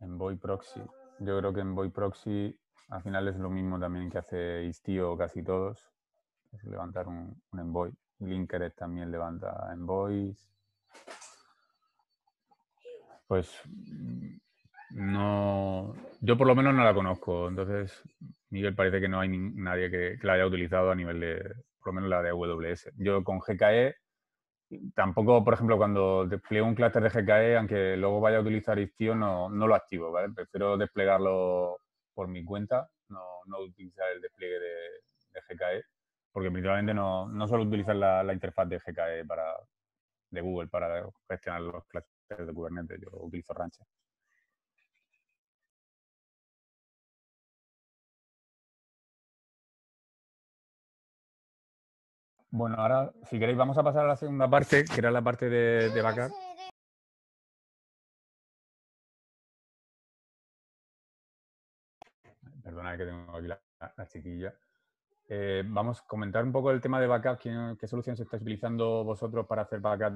Envoy Proxy. Yo
creo que en Proxy al final es lo mismo también que hace Istio casi todos. levantar un, envoy. Linkerd también levanta envoys. Pues mm, no. Yo por lo menos no la conozco. Entonces, Miguel, parece que no hay nadie que, que la haya utilizado a nivel de. Por lo menos la de AWS. Yo con GKE Tampoco, por ejemplo, cuando despliego un clúster de GKE, aunque luego vaya a utilizar Istio, no, no lo activo, Prefiero desplegarlo por mi cuenta, no, no utilizar el despliegue de, GKE, e, porque principalmente no, no suelo utilizar la, interfaz de GKE para, de Google para gestionar
los clústeres de Kubernetes, yo utilizo Rancher. Bueno, ahora, si queréis, vamos a pasar a la segunda parte, que era la parte de, backup. vaca. Perdona que tengo aquí la, chiquilla. Eh, vamos a comentar
un poco el tema de backup. ¿Qué, qué soluciones estáis utilizando vosotros para hacer backup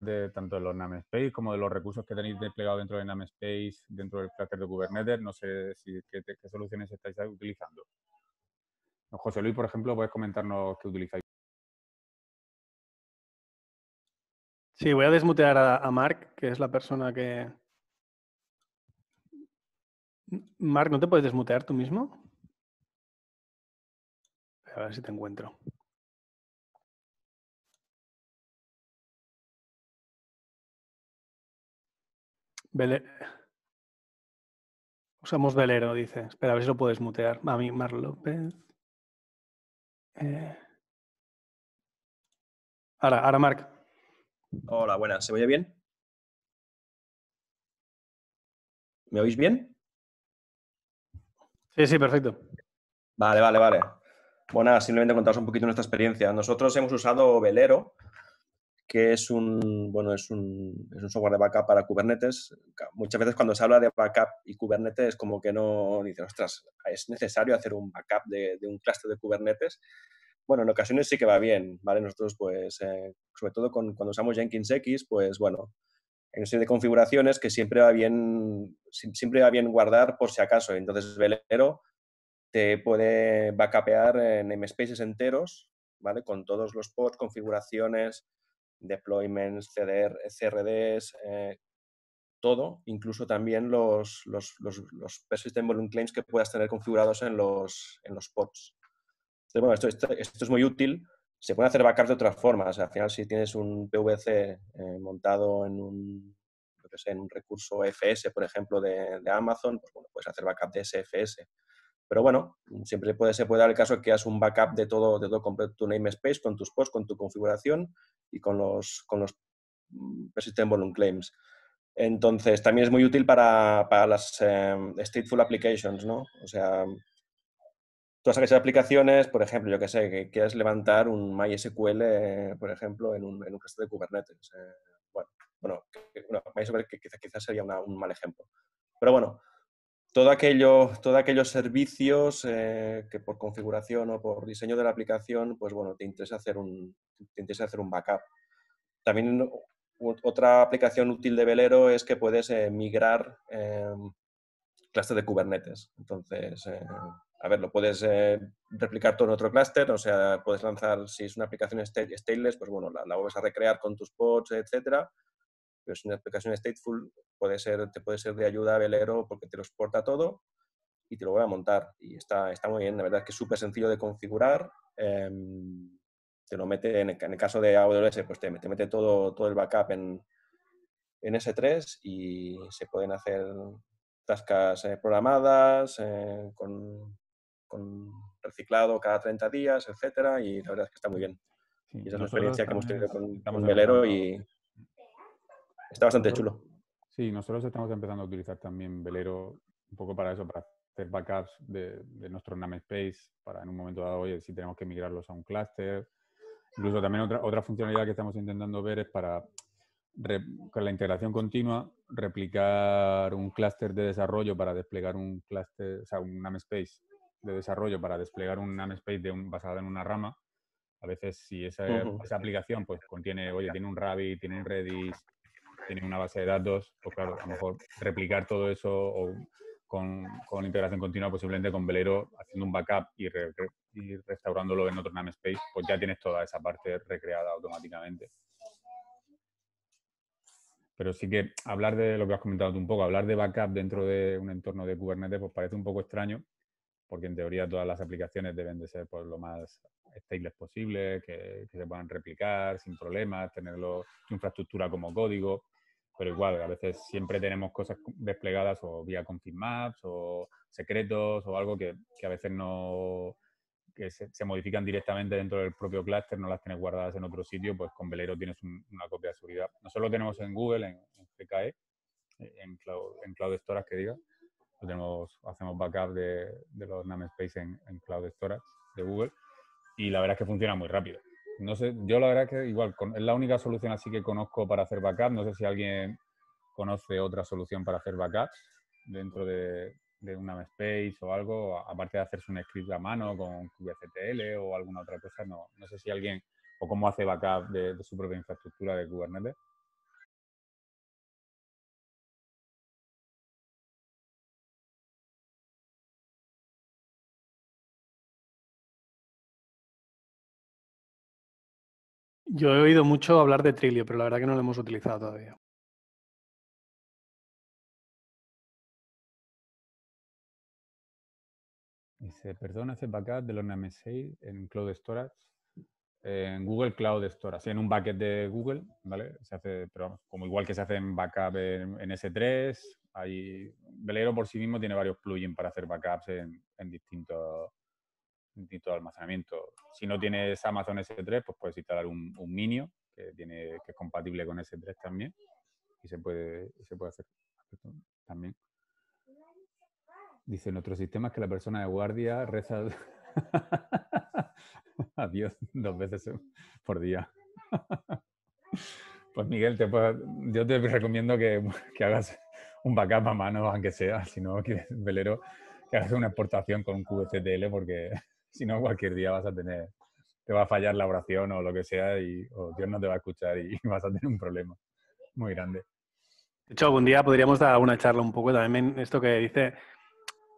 de tanto de los namespace como de los recursos que tenéis desplegados dentro de namespace, dentro del cluster de Kubernetes? No sé qué, qué soluciones estáis utilizando. José Luis, por ejemplo, puedes comentarnos
qué utilizáis. Sí, voy a desmutear a, Mark, que es la persona que... Mark, ¿no te puedes desmutear tú mismo? A ver si te encuentro. Usamos
velero, dice. Espera, a ver si lo puedes mutear. A mí, Mar López.
Eh. Ahora, ahora, Marc. Hola, buenas. ¿Se oye bien? ¿Me oís bien? Sí, sí, perfecto. Vale, vale, vale. Bueno, simplemente contaros un poquito
nuestra experiencia. Nosotros hemos usado Velero, que es un, bueno, es un, software de backup para Kubernetes. Muchas veces cuando se habla de backup y Kubernetes, como que no dicen, ostras, es necesario hacer un backup de, de un clúster de Kubernetes bueno, en ocasiones sí que va bien, ¿vale? Nosotros, pues, eh, sobre todo cuando usamos Jenkins X, pues, bueno, en una serie de configuraciones que siempre va bien, siempre va bien guardar por si acaso. Entonces, Velero te puede backupear en namespaces enteros, ¿vale? Con todos los pods, configuraciones, deployments, CDR, CRDs, eh, todo, incluso también los, los, persistent volume claims que puedas tener configurados en los, en los pods bueno, esto, esto, es muy útil. Se puede hacer backup de otras formas. Al final, si tienes un PVC eh, montado en un, en recurso FS, por ejemplo, de, Amazon, pues bueno, puedes hacer backup de SFS. Pero bueno, siempre puede, se puede dar el caso que hagas un backup de todo, de todo completo, tu namespace, con tus posts, con tu configuración y con los, con los persistent mm, volume claims. Entonces, también es muy útil para, para las eh, stateful applications, ¿no? O sea, Todas aquellas aplicaciones, por ejemplo, yo que sé, que quieres levantar un MySQL, eh, por ejemplo, en un, en cluster de Kubernetes. Eh, bueno, MySQL quizás, sería un mal ejemplo. Pero bueno, todo aquello, todos aquellos servicios eh, que por configuración o por diseño de la aplicación, pues bueno, te interesa hacer un, te interesa hacer un backup. También otra aplicación útil de Velero es que puedes migrar em, clases de Kubernetes. Entonces, a ver, lo puedes eh, replicar todo en otro cluster o sea, puedes lanzar, si es una aplicación stateless, pues bueno, la, vuelves a recrear con tus pods, etcétera, pero si es una aplicación stateful, puede ser, te puede ser de ayuda velero porque te lo exporta todo y te lo voy a montar. Y está, está muy bien, la verdad es que es súper sencillo de configurar. Em, te lo mete, en el, caso de AWS, pues te, mete todo, todo el backup en, en S3 y se pueden hacer tascas eh, programadas eh, con con reciclado cada 30 días, etcétera, y la verdad es que está muy bien. y esa es la experiencia que hemos tenido con, velero y
está bastante chulo.
Sí, nosotros estamos empezando a utilizar también velero un poco para eso, para hacer backups de, de nuestro namespace, para en un momento dado, oye, si tenemos que migrarlos a un clúster. Incluso también otra, otra funcionalidad que estamos intentando ver es para con la integración continua, replicar un clúster de desarrollo para desplegar un clúster, o sea, un namespace de desarrollo para desplegar un namespace basado en una rama, a veces si esa, aplicación pues contiene, oye, tiene un Rabbit, tiene un Redis, tiene una base de datos, pues claro, a lo mejor replicar todo eso con, integración continua, posiblemente con Velero, haciendo un backup y, restaurándolo en otro namespace, pues ya tienes toda esa parte recreada automáticamente. Pero sí que hablar de lo que has comentado tú un poco, hablar de backup dentro de un entorno de Kubernetes, pues parece un poco extraño, porque en teoría todas las aplicaciones deben de ser pues, lo más stateless posible, que, se puedan replicar sin problemas, tener infraestructura como código, pero igual, a veces siempre tenemos cosas desplegadas o vía config maps o secretos o algo que, a veces no que se, modifican directamente dentro del propio clúster, no las tienes guardadas en otro sitio, pues con Velero tienes una copia de seguridad. No lo tenemos en Google, en, en GKE, en Cloud, en Cloud Storage que diga, tenemos, hacemos backup de, los namespace en, Cloud Storage de Google y la verdad es que funciona muy rápido. No sé, yo la verdad es que igual es la única solución así que conozco para hacer backup. No sé si alguien conoce otra solución para hacer backup dentro de, un namespace o algo, aparte de hacerse un script a mano con kubectl o alguna otra cosa. No,
sé si alguien o cómo hace backup de su propia infraestructura de Kubernetes. Yo he oído mucho hablar de Trilio, pero la verdad que no lo hemos utilizado todavía. Dice, perdón, hace backup de los M6 en Cloud Storage,
en Google Cloud Storage, en un bucket de Google, ¿vale? Se hace, pero como igual que se hace en backup en, S3, hay, Velero por sí mismo tiene varios plugins para hacer backups en distintos de almacenamiento. Si no tienes Amazon S3, pues puedes instalar un, un Minio, que, tiene, que es compatible con S3 también, y se puede, se puede hacer también. Dice, nuestro sistema que la persona de guardia reza (laughs) a Dios dos veces por día. Pues Miguel, te yo te recomiendo que, que, hagas un backup a mano, aunque sea, si no velero, que hagas una exportación con un QCTL porque si no, cualquier día vas a tener, te va a fallar la oración o lo que sea y o Dios no te va a escuchar y, (laughs) vas a tener un problema muy grande.
De hecho, algún día podríamos dar una charla un poco también en esto que dice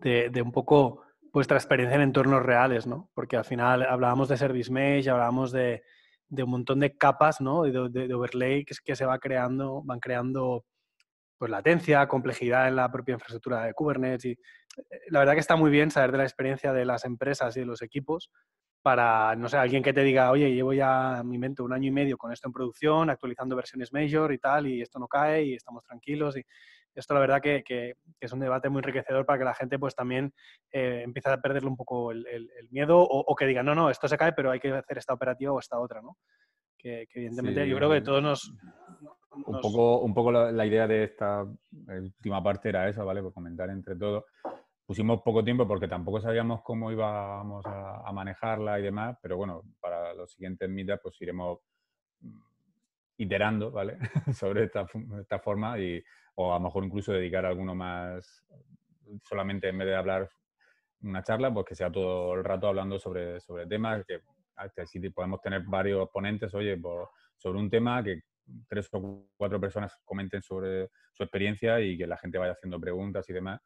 de, un poco vuestra experiencia en entornos reales, ¿no? Porque al final hablábamos de service mesh, hablábamos de, de un montón de capas, ¿no? De, de, overlay que, que se va creando, van creando pues, latencia, complejidad en la propia infraestructura de Kubernetes. Y eh, la verdad que está muy bien saber de la experiencia de las empresas y de los equipos para, no sé, alguien que te diga, oye, llevo ya, mi mente un año y medio con esto en producción, actualizando versiones major y tal, y esto no cae y estamos tranquilos. Y esto la verdad que, que, es un debate muy enriquecedor para que la gente pues también eh, empiece a perderle un poco el, miedo o, que diga, no, no, esto se cae, pero hay que hacer esta operativa o esta otra, ¿no? Que, evidentemente yo creo que
todos nos, un poco, un poco la, idea de esta eh, última parte era eso, ¿vale? Por pues comentar entre todos. Pusimos poco tiempo porque tampoco sabíamos cómo íbamos a, manejarla y demás, pero bueno, para los siguientes mitas pues iremos mm, iterando, ¿vale? (laughs) sobre esta, esta, forma y, o a lo mejor incluso dedicar alguno más, solamente en vez de hablar una charla, pues que sea todo el rato hablando sobre, sobre temas, que, ah, que si podemos tener varios ponentes, oye, por, pues, sobre un tema que tres o cuatro personas comenten sobre su experiencia y que la gente vaya haciendo preguntas y demás.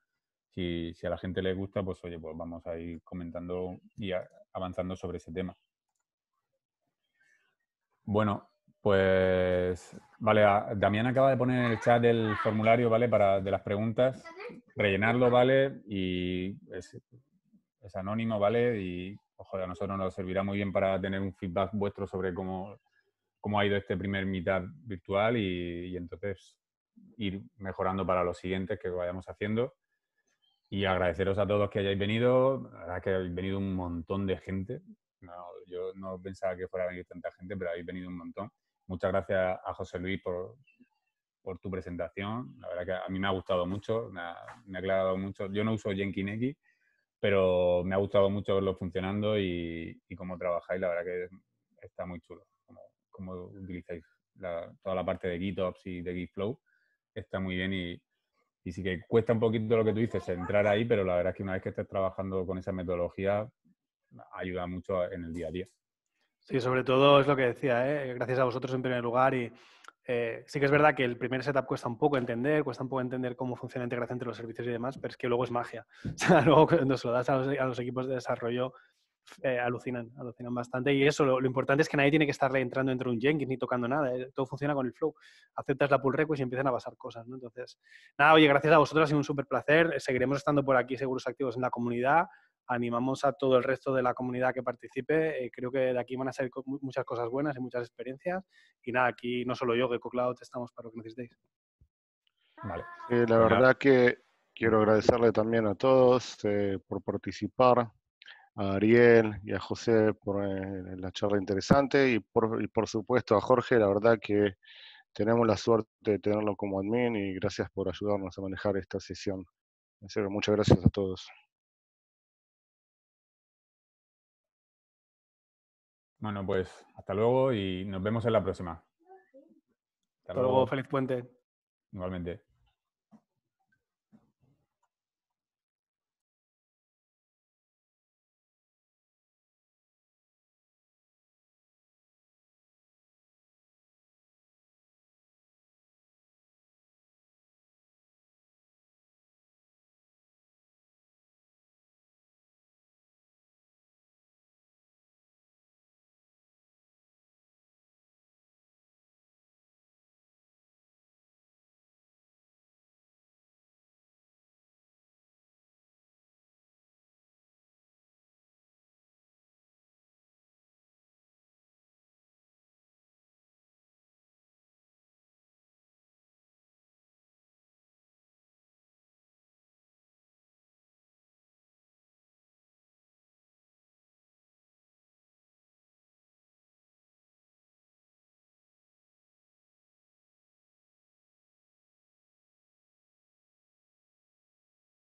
Si, a la gente le gusta, pues oye, pues vamos a ir comentando y avanzando sobre ese tema. Bueno, pues vale, ah, Damián acaba de poner en el chat el formulario, ¿vale? Para de las preguntas, rellenarlo, ¿vale? Y es, es anónimo, ¿vale? Y ojo, a nosotros nos servirá muy bien para tener un feedback vuestro sobre cómo cómo ha ido este primer mitad virtual y, entonces ir mejorando para los siguientes que vayamos haciendo. Y agradeceros a todos que hayáis venido. La verdad que habéis venido un montón de gente. No, yo no pensaba que fuera a venir tanta gente, pero habéis venido un montón. Muchas gracias a José Luis por, tu presentación. La verdad que a mí me ha gustado mucho, me ha, aclarado mucho. Yo no uso Jenkins X, pero me ha gustado mucho verlo funcionando y, cómo trabajáis. La verdad que está muy chulo como utilizáis toda la parte de GitOps y de GitFlow. Está muy bien y, sí que cuesta un poquito lo que tú dices, entrar ahí, pero la verdad es que una vez que estés trabajando con esa metodología, ayuda mucho en el día a día.
Sí, sobre todo es lo que decía, ¿eh? gracias a vosotros en primer lugar y eh, sí que es verdad que el primer setup cuesta un poco entender, cuesta un poco entender cómo funciona la integración entre los servicios y demás, pero es que luego es magia. (laughs) luego cuando se lo das a los, a los equipos de desarrollo eh, alucinan, alucinan bastante. Y eso, lo, importante es que nadie tiene que estarle entrando de un Jenkins ni tocando nada. Eh, todo funciona con el flow. Aceptas la pull request y empiezan a pasar cosas. ¿no? Entonces, nada, oye, gracias a vosotros, ha sido un súper placer. Seguiremos estando por aquí, seguros activos en la comunidad. Animamos a todo el resto de la comunidad que participe. Eh, creo que de aquí van a salir muchas cosas buenas y muchas experiencias. Y nada, aquí no solo yo, que Cloud estamos para lo que necesitéis.
Vale. la pues verdad que quiero agradecerle también a todos por participar a Ariel y a José por eh, la charla interesante y por, y por supuesto a Jorge, la verdad que tenemos la suerte de tenerlo
como admin y gracias por ayudarnos a manejar esta sesión. muchas gracias a todos. Bueno, pues hasta luego y nos vemos en la próxima.
Hasta, luego. luego, feliz puente.
Igualmente.